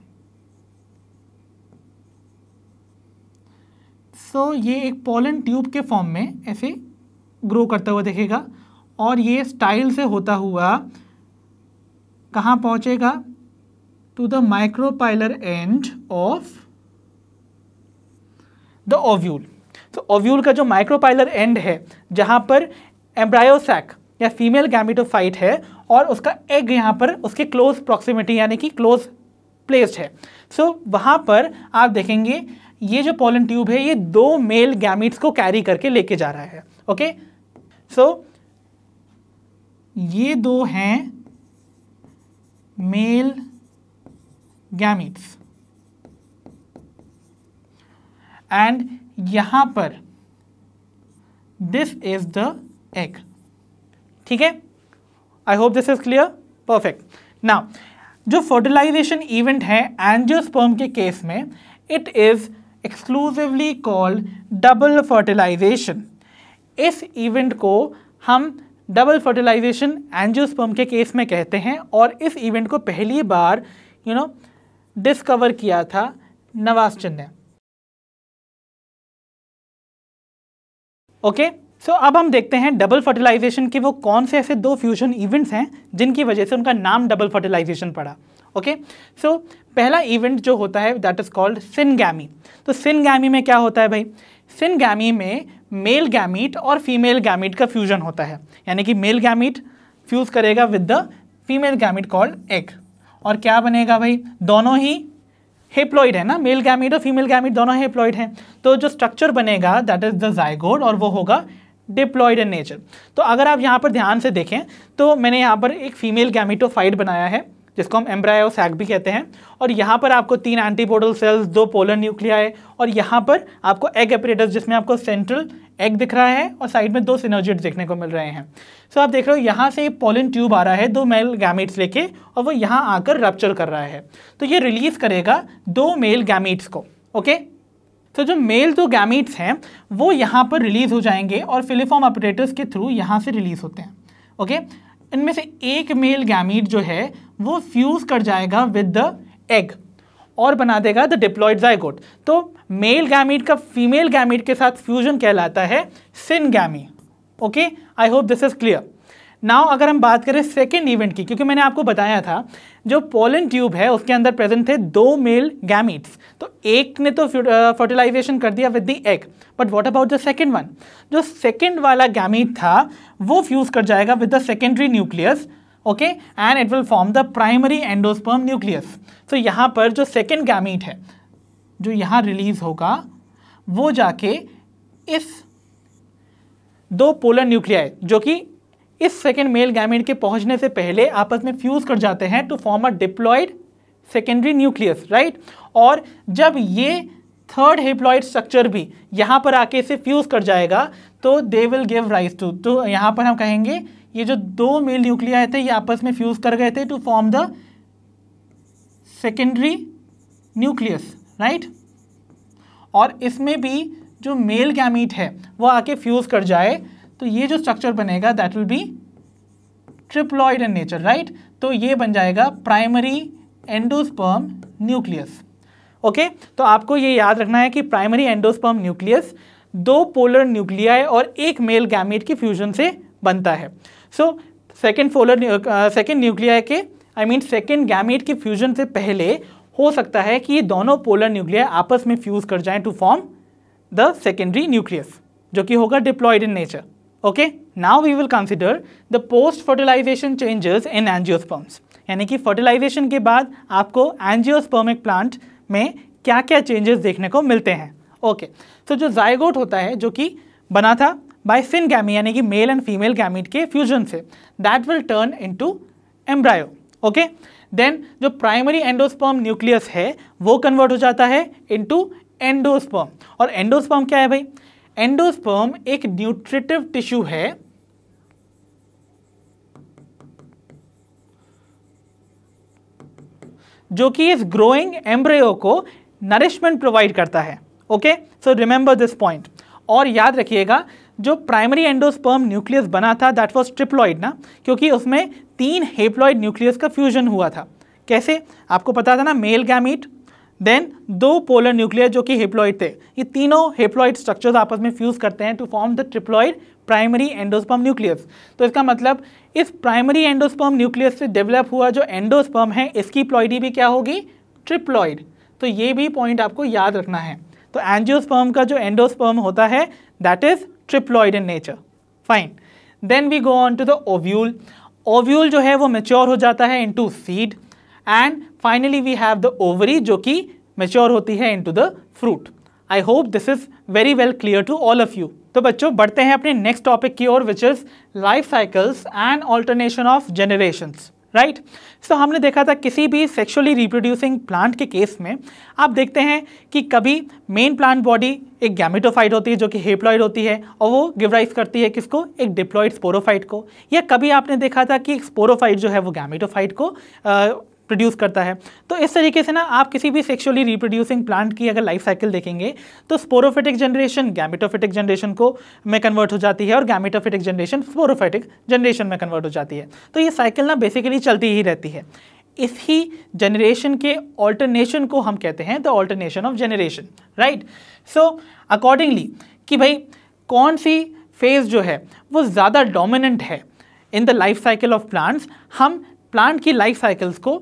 सो so, ये एक पॉलन ट्यूब के फॉर्म में ऐसे ग्रो करता हुआ दिखेगा और ये स्टाइल से होता हुआ कहाँ पहुँचेगा to the micropylar end of the ovule तो ओव्यूल का जो माइक्रोपाइलर एंड है जहाँ पर एम्ब्रायोसैक या फीमेल गैमिटोफाइट है और उसका एग यहाँ पर उसके क्लोज प्रॉक्सिमिटी यानी कि क्लोज प्लेस्ड है सो so, वहाँ पर आप देखेंगे ये जो पोलन ट्यूब है ये दो मेल गैमिट्स को कैरी करके लेके जा रहा है ओके सो so, ये दो हैं मेल गैमिट्स एंड यहाँ पर दिस इज द एग ठीक है I hope this is clear perfect now जो फर्टिलाइजेशन इवेंट है एंजियोस्पर्म के केस में it is exclusively called double fertilization इस इवेंट को हम डबल फर्टिलाइजेशन एंजियोस्पर्म के केस में कहते हैं और इस इवेंट को पहली बार यू नो डिस्कवर किया था नवाज चंद ने ओके सो so, अब हम देखते हैं डबल फर्टिलाइजेशन के वो कौन से ऐसे दो फ्यूजन इवेंट्स हैं जिनकी वजह से उनका नाम डबल फर्टिलाइजेशन पड़ा ओके सो so, पहला इवेंट जो होता है दैट इज़ कॉल्ड सिनगैमी तो सिनगैमी में क्या होता है भाई सिनगैमी में मेल गैमीट और फीमेल गैमिट का फ्यूजन होता है यानी कि मेल गैमिट फ्यूज करेगा with the female gamete called egg और क्या बनेगा भाई दोनों ही हेप्लॉइड है ना मेल गैमिट और फीमेल गैमिट दोनों हेप्लॉइड हैं तो जो स्ट्रक्चर बनेगा दैट इज़ द जायगोड और वो होगा डिप्लॉयड इन नेचर तो अगर आप यहाँ पर ध्यान से देखें तो मैंने यहाँ पर एक फीमेल गैमिटोफाइट बनाया है जिसको हम एम्ब्रायो सैक भी कहते हैं और यहाँ पर आपको तीन एंटीपोडल सेल्स दो पोलर है और यहाँ पर आपको एग एपरेटस जिसमें आपको सेंट्रल एग दिख रहा है और साइड में दो सिनर्जिट्स देखने को मिल रहे हैं सो so, आप देख रहे हो यहाँ से पोलन ट्यूब आ रहा है दो मेल गैमेट्स लेके और वो यहाँ आकर रप्चर कर रहा है तो ये रिलीज करेगा दो मेल गैमेट्स को ओके तो so, जो मेल दो गैमिट्स हैं वो यहाँ पर रिलीज हो जाएंगे और फिलिफॉर्म ऑपरेटर्स के थ्रू यहाँ से रिलीज होते हैं ओके okay? इनमें से एक मेल गैमीट जो है वो फ्यूज़ कर जाएगा विद द एग और बना देगा द डिप्लॉयड जाइगोट तो मेल गैमीट का फीमेल गैमीट के साथ फ्यूजन कहलाता है syngamy okay I hope this is clear now अगर हम बात करें सेकेंड इवेंट की क्योंकि मैंने आपको बताया था जो पोलन ट्यूब है उसके अंदर प्रेजेंट थे दो मेल गैमिट्स तो एक ने तो फर्टिलाइजेशन कर दिया with the egg but what about the second one जो सेकेंड वाला गैमिट था वो फ्यूज़ कर जाएगा with the secondary nucleus okay and it will form the primary endosperm nucleus so यहाँ पर जो सेकेंड गैमिट है जो यहाँ रिलीज होगा वो जाके इस दो पोलर न्यूक्लियाई जो कि इस सेकेंड मेल गैमेट के पहुंचने से पहले आपस में फ्यूज़ कर जाते हैं to form a diploid secondary nucleus right और जब ये थर्ड हेप्लॉइड स्ट्रक्चर भी यहाँ पर आके इसे फ्यूज़ कर जाएगा तो they will give rise to तो यहाँ पर हम कहेंगे ये जो दो मेल न्यूक्लिया थे ये आपस में फ्यूज़ कर गए थे to form the secondary nucleus right और इसमें भी जो मेल गैमीट है वो आके फ्यूज़ कर जाए तो ये जो स्ट्रक्चर बनेगा that will be triploid in nature right तो ये बन जाएगा प्राइमरी एंडोस्पर्म न्यूक्लियस ओके तो आपको ये याद रखना है कि प्राइमरी एंडोस्पर्म न्यूक्लियस दो पोलर न्यूक्लिया और एक मेल गैमेट की फ्यूजन से बनता है so second polar second nuclei के आई मीन सेकेंड गैमेट के फ्यूजन से पहले हो सकता है कि ये दोनों पोलर न्यूक्लिया आपस में फ्यूज कर जाएं to form the secondary nucleus जो कि होगा diploid in nature okay now we will consider the post fertilisation changes in angiosperms यानी कि फर्टिलाइजेशन के बाद आपको angiospermic प्लांट में क्या क्या चेंजेस देखने को मिलते हैं ओके okay. तो so, जो जायगोट होता है जो कि बना था बाय सिन गैमी यानी कि मेल एंड फीमेल गैमिट के फ्यूजन से that will turn to embryo okay then जो प्राइमरी एंडोस्पर्म न्यूक्लियस है वो कन्वर्ट हो जाता है टू एंडोस्पर्म और एंडोस्पर्म क्या है भाई एंडोस्पर्म एक न्यूट्रिटिव टिश्यू है जो कि इस ग्रोइंग एम्ब्रियो को नरिशमेंट प्रोवाइड करता है okay so remember this point और याद रखिएगा जो प्राइमरी एंडोस्पर्म न्यूक्लियस बना था दैट वॉज ट्रिप्लॉइड ना क्योंकि उसमें तीन हेप्लॉइड न्यूक्लियस का फ्यूजन हुआ था कैसे आपको पता था ना मेल गैमीट देन दो पोलर न्यूक्लियर जो कि हेप्लॉइड थे ये तीनों हेप्लॉइड स्ट्रक्चर्स आपस में फ्यूज करते हैं to form the triploid primary endosperm nucleus तो इसका मतलब इस प्राइमरी एंडोस्पर्म न्यूक्लियस से डेवलप हुआ जो एंडोस्पर्म है इसकी प्लॉइडी भी क्या होगी ट्रिप्लॉइड तो ये भी पॉइंट आपको याद रखना है तो एंजियोस्पर्म का जो एंडोस्पर्म होता है that is triploid in nature fine then we go on to the ovule ovule जो है वो मेच्योर हो जाता है to seed and finally we have the ovary जो कि मेच्योर होती है to the fruit I hope this is very well clear to all of you तो बच्चों बढ़ते हैं अपने नेक्स्ट टॉपिक की ओर which is life cycles and alternation of generations right so हमने देखा था किसी भी सेक्सुअली रिप्रोड्यूसिंग प्लांट के केस में आप देखते हैं कि कभी मेन प्लांट बॉडी एक गैमेटोफाइट होती है जो कि हेप्लॉइड होती है और वो गिवराइज करती है किसको एक डिप्लॉइड स्पोरोफाइट को या कभी आपने देखा था कि स्पोरोफाइट जो है वो गैमेटोफाइट को प्रोड्यूस करता है तो इस तरीके से ना आप किसी भी सेक्सुअली रिप्रोड्यूसिंग प्लांट की अगर लाइफ साइकिल देखेंगे तो स्पोरोफिटिक जनरेशन गैमिटोफेटिक जनरेशन को में कन्वर्ट हो जाती है और गैमिटोफेटिक जनरेशन स्पोरोफेटिक जनरेशन में कन्वर्ट हो जाती है तो ये साइकिल ना बेसिकली चलती ही रहती है इस ही जनरेशन के ऑल्टरनेशन को हम कहते हैं the alternation of generation right so accordingly कि भाई कौन सी फेज़ जो है वो ज़्यादा डोमिनेंट है in the life cycle of plants हम प्लांट की लाइफ साइकिल्स को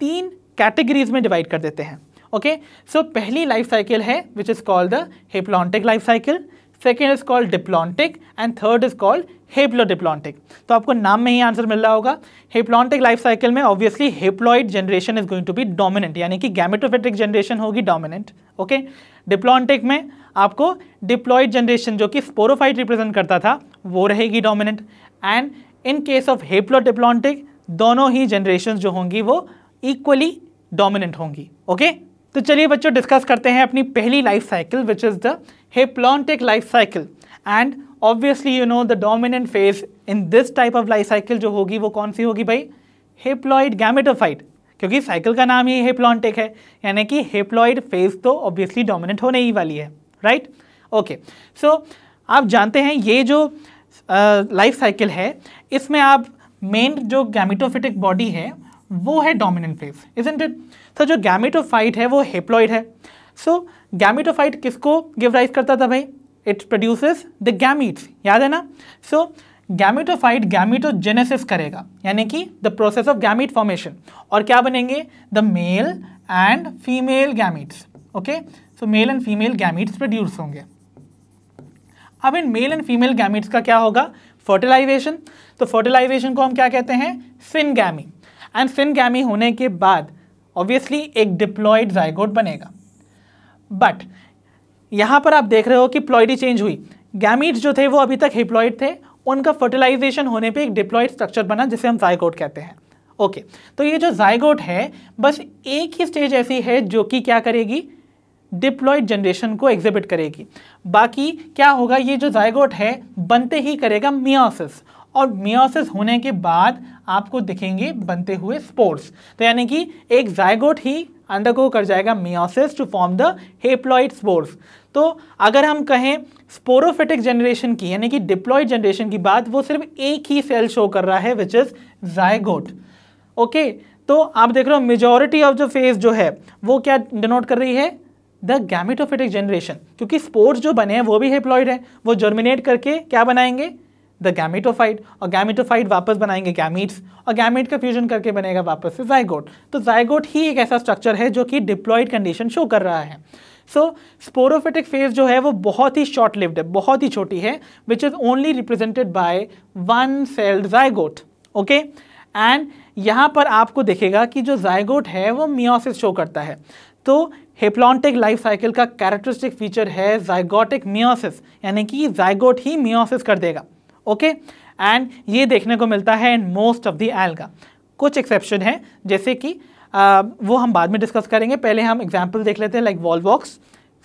तीन कैटेगरीज में डिवाइड कर देते हैं ओके okay? सो so, पहली लाइफ साइकिल है which is called the haplontic life cycle second is called diplontic and third is called haplodiplontic तो आपको नाम में ही आंसर मिल रहा होगा हेप्लॉन्टिक लाइफ साइकिल में obviously haploid generation is going to be dominant यानी कि गैमेटोफेट्रिक जनरेशन होगी डोमिनेंट ओके डिप्लॉन्टिक में आपको डिप्लॉइड जनरेशन जो कि स्पोरोफाइट रिप्रेजेंट करता था वो रहेगी dominant and in case of haplodiplontic दोनों ही जनरेशन जो होंगी वो इक्वली डोमिनेंट होंगी ओके तो चलिए बच्चों डिस्कस करते हैं अपनी पहली life cycle which is the haplontic life cycle and obviously you know the dominant phase in this type of life cycle जो होगी वो कौन सी होगी भाई हेप्लॉइड गैमेटोफाइट क्योंकि साइकिल का नाम ही हेप्लॉन्टिक है यानी कि हेप्लॉइड फेज तो ऑब्वियसली डोमिनेंट होने ही वाली है राइट ओके सो आप जानते हैं ये जो लाइफ uh, साइकिल है इसमें आप मेन जो गैमिटोफिटिक बॉडी है वो है dominant phase isn't it sir जो गैमेटोफाइट है वो हेप्लॉइड है सो so, गैमेटोफाइट किसको गिव राइज करता था भाई इट प्रोड्यूसेस द गैमिट्स याद है ना सो so, गैमेटोफाइट गैमेटोजेनेसिस करेगा यानी कि the process of gamete formation और क्या बनेंगे the male and female gametes okay so male and female gametes produce होंगे अब इन मेल एंड फीमेल गैमिट्स का क्या होगा फर्टिलाइजेशन तो फर्टिलाइजेशन को हम क्या कहते हैं सिनगैमी एंड सिनगैमी होने के बाद ऑब्वियसली एक डिप्लॉयड जायगोट बनेगा बट यहाँ पर आप देख रहे हो कि प्लॉयडी चेंज हुई गैमीट्स जो थे वो अभी तक हिप्लॉयड थे उनका फर्टिलाइजेशन होने पे एक डिप्लॉयड स्ट्रक्चर बना जिसे हम जायगोट कहते हैं ओके okay, तो ये जो जायगोट है बस एक ही स्टेज ऐसी है जो कि क्या करेगी डिप्लॉयड जनरेशन को एग्जिबिट करेगी बाकी क्या होगा ये जो जायगोट है बनते ही करेगा मियासिस और मियोसिस होने के बाद आपको दिखेंगे बनते हुए स्पोर्ट्स तो यानी कि एक जायगोट ही अंडरगो कर जाएगा meiosis to form the haploid spores तो अगर हम कहें स्पोरोफिटिक जनरेशन की यानी कि डिप्लॉइड जनरेशन की बात वो सिर्फ एक ही सेल शो कर रहा है विच इज़ जायगोट ओके तो आप देख रहे हो मेजोरिटी ऑफ जो फेज जो है वो क्या डिनोट कर रही है द गैमिटोफिटिक जनरेशन क्योंकि स्पोर्ट्स जो बने हैं वो भी हेप्लॉइड है वो जर्मिनेट करके क्या बनाएंगे द गैमेटोफाइट और गैमेटोफाइट वापस बनाएंगे गैमिट्स और गैमेट का फ्यूजन करके बनेगा वापस से जयगोट तो जायगोट ही एक ऐसा स्ट्रक्चर है जो कि डिप्लॉयड कंडीशन शो कर रहा है सो स्पोरोफिटिक फेज जो है वो बहुत ही शॉर्ट लिव्ड है बहुत ही छोटी है which is only represented by one celled zygote okay and यहाँ पर आपको देखेगा कि जो जायगोट है वो मियोसिस शो करता है तो हेप्लॉन्टिक लाइफ साइकिल का कैरेक्टरिस्टिक फीचर है जायगोटिक मियोसिस यानी कि जयगोट ही मियोसिस कर देगा ओके एंड ये देखने को मिलता है in most of the alga कुछ एक्सेप्शन है जैसे कि आ, वो हम बाद में डिस्कस करेंगे पहले हम एग्जाम्पल देख लेते हैं लाइक वॉलवॉक्स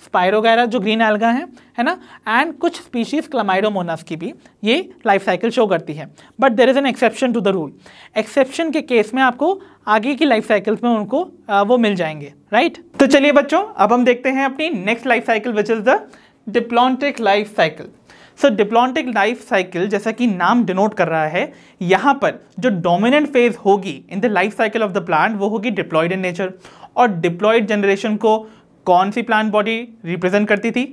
स्पायर वगैरह जो ग्रीन एल्गा हैं है ना एंड कुछ स्पीशीज़ क्लमाइडोमोनास की भी ये लाइफ साइकिल शो करती है but there is an exception to the rule exception के केस में आपको आगे की लाइफ साइकिल्स में उनको आ, वो मिल जाएंगे राइट right? तो चलिए बच्चों अब हम देखते हैं अपनी next life cycle which is the diplontic life cycle so diplontic life cycle जैसा कि नाम डिनोट कर रहा है यहाँ पर जो डोमिनेंट फेज होगी in the life cycle of the plant वो होगी डिप्लॉयड इन नेचर और डिप्लॉयड जनरेशन को कौन सी प्लांट बॉडी रिप्रेजेंट करती थी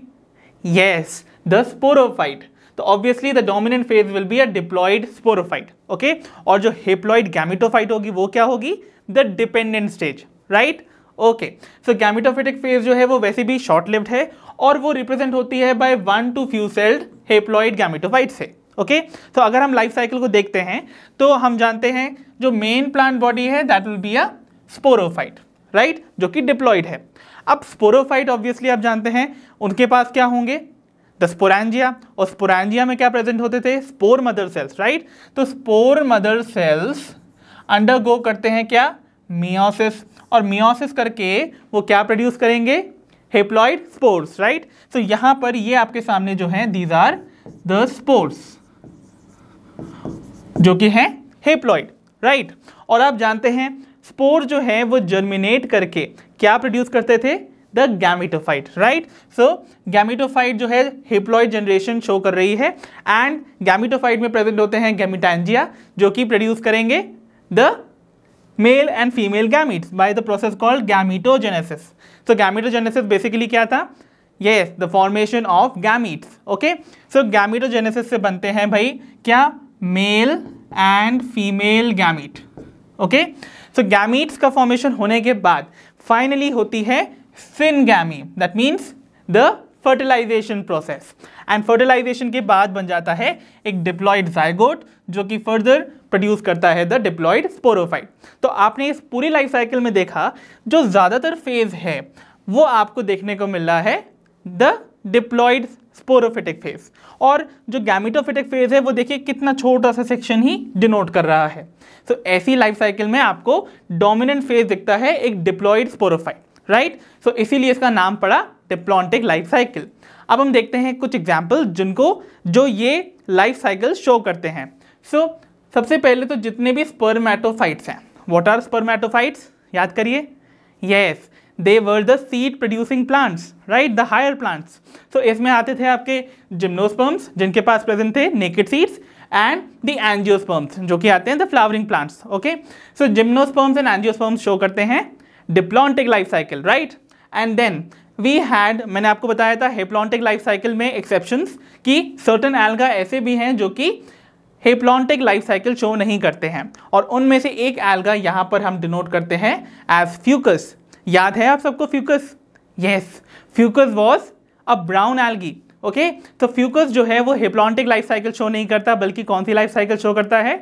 येस द स्पोरोफाइट तो obviously the dominant phase will be a diploid sporophyte okay और जो हेप्लॉइड गैमिटोफाइट होगी वो क्या होगी the dependent stage right okay so gametophytic phase जो है वो वैसे भी शॉर्ट लिव्ड है और वो रिप्रेजेंट होती है by one to few celled haploid gametophyte से ओके तो अगर हम लाइफ साइकिल को देखते हैं तो हम जानते हैं जो मेन प्लांट बॉडी है that will be a sporophyte right जो कि डिप्लॉइड है अब स्पोरोफाइट ऑब्वियसली आप जानते हैं उनके पास क्या होंगे द स्पोरेंजिया और स्पोरेंजिया में क्या प्रेजेंट होते थे स्पोर मदर सेल्स राइट तो स्पोर मदर सेल्स अंडरगो करते हैं क्या मियोसिस और मियोसिस करके वो क्या प्रोड्यूस करेंगे हेप्लॉइड स्पोर्स राइट सो यहां पर ये आपके सामने जो है दीज आर द स्पोर्स जो कि है हेप्लॉइड राइट और आप जानते हैं स्पोर जो है वो जर्मिनेट करके क्या प्रोड्यूस करते थे the gametophyte right so gametophyte जो है हिप्लॉइड जनरेशन शो कर रही है एंड गैमिटोफाइट में प्रेजेंट होते हैं गैमिटांजिया जो कि प्रोड्यूस करेंगे the male and female gametes by the process called gametogenesis so gametogenesis basically क्या था yes the formation of gametes okay so gametogenesis से बनते हैं भाई क्या male and female gamete okay so gametes का फॉर्मेशन होने के बाद फाइनली होती है syngamy that means the fertilization process and fertilization के बाद बन जाता है एक डिप्लॉयड जायगोट जो कि फर्दर प्रोड्यूस करता है द डिप्लॉयड स्पोरोफाइट तो आपने इस पूरी लाइफ साइकिल में देखा जो ज़्यादातर फेज है वो आपको देखने को मिल रहा है द डिप्लॉयड स्पोरोफिटिक फेज और जो गैमिटोफिटिक फेज है वो देखिए कितना छोटा सा सेक्शन ही डिनोट कर रहा है सो so, ऐसी लाइफ साइकिल में आपको डोमिनेंट फेज दिखता है एक डिप्लॉयड स्पोरोफाइट राइट सो इसीलिए इसका नाम पड़ा टेप्लॉन्टिक लाइफ साइकिल अब हम देखते हैं कुछ एग्जाम्पल जिनको जो ये लाइफ साइकिल शो करते हैं सो so, सबसे पहले तो जितने भी स्पर्मेटोफाइट्स हैं वॉट आर स्पर्मेटोफाइट्स याद करिए yes they were the seed producing plants right the higher plants so इसमें आते थे आपके जिम्नोस्पर्म्स जिनके पास प्रेजेंट थे naked seeds and the angiosperms जो कि आते हैं the flowering plants okay so gymnosperms and angiosperms show करते हैं diplontic life cycle right and then we had मैंने आपको बताया था हेप्लॉन्टिक लाइफ साइकिल में एक्सेप्शंस कि सर्टन एल्गा ऐसे भी हैं जो कि हेप्लॉन्टिक लाइफ साइकिल शो नहीं करते हैं और उनमें से एक एल्गा यहाँ पर हम डिनोट करते हैं एज फ्यूकस याद है आप सबको Fucus yes Fucus was a brown algae okay तो फ्यूकस जो है वो हेप्लॉन्टिक लाइफ साइकिल शो नहीं करता बल्कि कौन सी लाइफ साइकिल शो करता है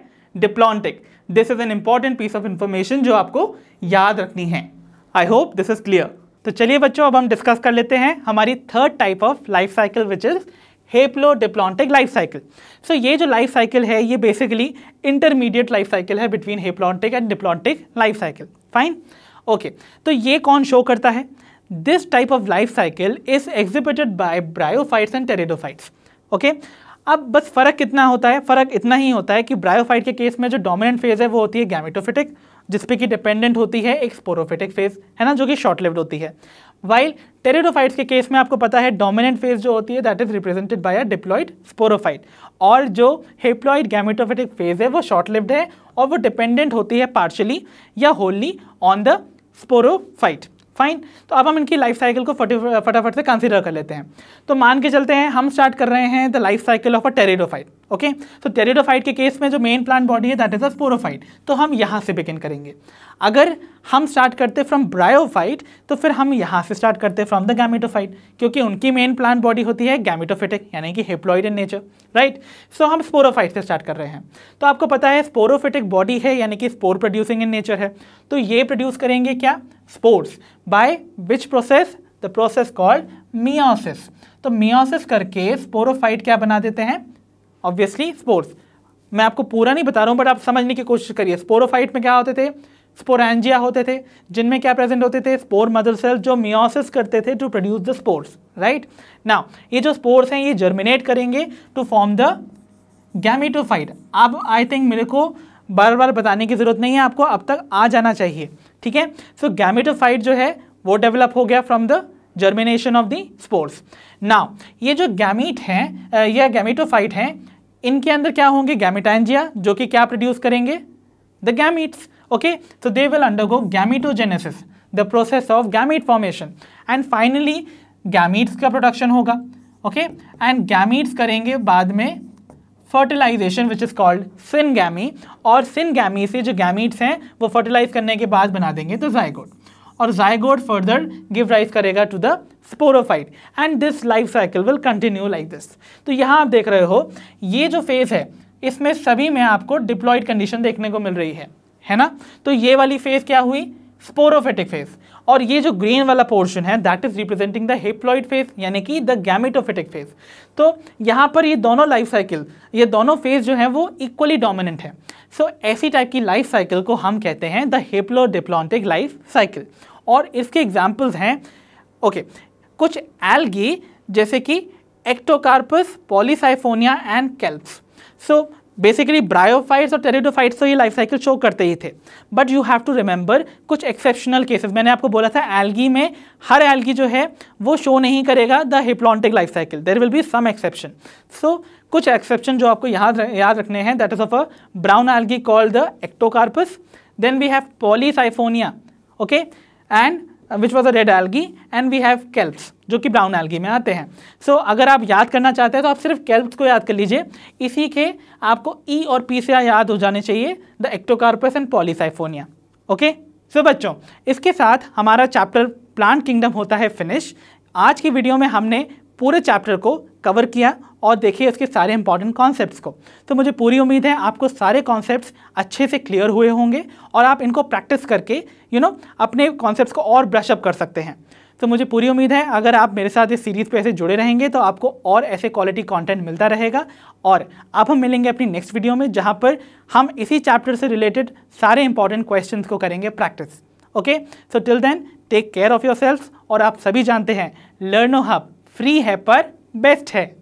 diplontic this is an important piece of information जो आपको याद रखनी है I hope this is clear तो चलिए बच्चों अब हम डिस्कस कर लेते हैं हमारी third type of life cycle which is diplontic life cycle so ये जो लाइफ साइकिल है ये बेसिकली इंटरमीडिएट लाइफ साइकिल है between haplontic and diplontic life cycle fine okay तो ये कौन शो करता है this type of life cycle is exhibited by bryophytes and pteridophytes okay अब बस फ़र्क कितना होता है फ़र्क इतना ही होता है कि ब्रायोफाइट के केस में जो डोमिनेंट फेज़ है वो होती है गैमेटोफिटिक जिसपे कि डिपेंडेंट होती है एक स्पोरोफेटिक फेज है ना जो कि शॉर्ट लिव्ड होती है वाइल टेरिडोफाइट्स के केस में आपको पता है डोमिनेंट फेज जो होती है that is represented by a diploid sporophyte और जो हेप्लॉइड गैमेटोफेटिक फेज है वो शॉर्ट लिव्ड है और वो डिपेंडेंट होती है पार्शली या wholly on the sporophyte fine तो अब हम इनकी लाइफ साइकिल को फटाफट से कंसिडर कर लेते हैं तो मान के चलते हैं हम स्टार्ट कर रहे हैं the life cycle of a pteridophyte okay तो टेरिडोफाइट के केस में जो मेन प्लांट बॉडी है दैट इज अ स्पोरोफाइट तो हम यहाँ से बिगिन करेंगे अगर हम स्टार्ट करते फ्रॉम ब्रायोफाइट तो फिर हम यहाँ से स्टार्ट करते फ्रॉम द गैमेटोफाइट क्योंकि उनकी मेन प्लांट बॉडी होती है गैमेटोफिटिक यानी कि haploid in nature right so हम स्पोरोफाइट से स्टार्ट कर रहे हैं तो आपको पता है स्पोरोफिटिक बॉडी है यानी कि स्पोर प्रोड्यूसिंग इन नेचर है तो ये प्रोड्यूस करेंगे क्या spores by which process the process called meiosis तो मियोसिस करके स्पोरोफाइट क्या बना देते हैं ऑब्वियसली स्पोर्स मैं आपको पूरा नहीं बता रहा हूँ बट आप समझने की कोशिश करिए स्पोरोफाइट में क्या होते थे स्पोरेंजिया होते थे जिनमें क्या प्रेजेंट होते थे स्पोर मदर सेल्स जो मियोसिस करते थे to produce the spores right now ये जो स्पोर्स हैं ये जर्मिनेट करेंगे टू फॉर्म द गैमेटोफाइट अब आई थिंक मेरे को बार बार बताने की ज़रूरत नहीं है आपको अब तक आ जाना चाहिए ठीक है सो गैमेटोफाइट जो है वो डेवलप हो गया from the germination of the spores now ये जो गैमीट हैं या गैमिटोफाइट हैं इनके अंदर क्या होंगे गैमिटाइनजिया जो कि क्या प्रोड्यूस करेंगे the gametes okay so they will undergo gametogenesis the process of gamete formation and finally gametes का प्रोडक्शन होगा ओके एंड गैमिट्स करेंगे बाद में fertilization which is called gamy और सिनगैमी से जो गैमिट्स हैं वो फर्टिलाइज करने के बाद बना देंगे तो जायगोट और जायगोड फर्दर गिव राइज करेगा to the sporophyte and this life cycle will continue like this तो यहाँ आप देख रहे हो ये जो फेज़ है इसमें सभी में आपको डिप्लॉयड कंडीशन देखने को मिल रही है है ना तो ये वाली फेज़ क्या हुई स्पोरोफेटिक फेज़ और ये जो ग्रीन वाला पोर्शन है that is representing the haploid phase यानी कि द गैमेटोफिटिक फेज तो यहाँ पर ये दोनों लाइफ साइकिल ये दोनों फेज जो है वो इक्वली डोमिनेंट है सो so, ऐसी टाइप की लाइफ साइकिल को हम कहते हैं द डिप्लॉन्टिक लाइफ साइकिल और इसके एग्जाम्पल्स हैं ओके okay, कुछ एल्गी जैसे कि Ectocarpus Polysiphonia and kelps so so, basically bryophytes और टेरिडोफाइट्स तो ये लाइफ साइकिल शो करते ही थे but you have to remember कुछ एक्सेप्शनल केसेस मैंने आपको बोला था एल्गी में हर एल्गी जो है वो शो नहीं करेगा the haplontic life cycle there will be some exception so कुछ एक्सेप्शन जो आपको याद याद रखने हैं that is of a brown algae called the Ectocarpus then we have Polysiphonia okay and which was a red algae and we have kelps जो कि brown algae में आते हैं सो so, अगर आप याद करना चाहते हैं तो आप सिर्फ कैल्प्स को याद कर लीजिए इसी के आपको ई e और पी से याद हो जाने चाहिए the Ectocarpus and Polysiphonia okay so बच्चों इसके साथ हमारा चैप्टर प्लांट किंगडम होता है फिनिश आज की वीडियो में हमने पूरे चैप्टर को कवर किया और देखिए उसके सारे इंपॉर्टेंट कॉन्सेप्ट्स को तो मुझे पूरी उम्मीद है आपको सारे कॉन्सेप्ट्स अच्छे से क्लियर हुए होंगे और आप इनको प्रैक्टिस करके यू you नो know, अपने कॉन्सेप्ट्स को और ब्रशअप कर सकते हैं तो मुझे पूरी उम्मीद है अगर आप मेरे साथ इस सीरीज़ पे ऐसे जुड़े रहेंगे तो आपको और ऐसे क्वालिटी कंटेंट मिलता रहेगा और अब हम मिलेंगे अपनी नेक्स्ट वीडियो में जहाँ पर हम इसी चैप्टर से रिलेटेड सारे इंपॉर्टेंट क्वेश्चन को करेंगे practice okay so till then take care of your और आप सभी जानते हैं लर्नो हब फ्री है पर बेस्ट है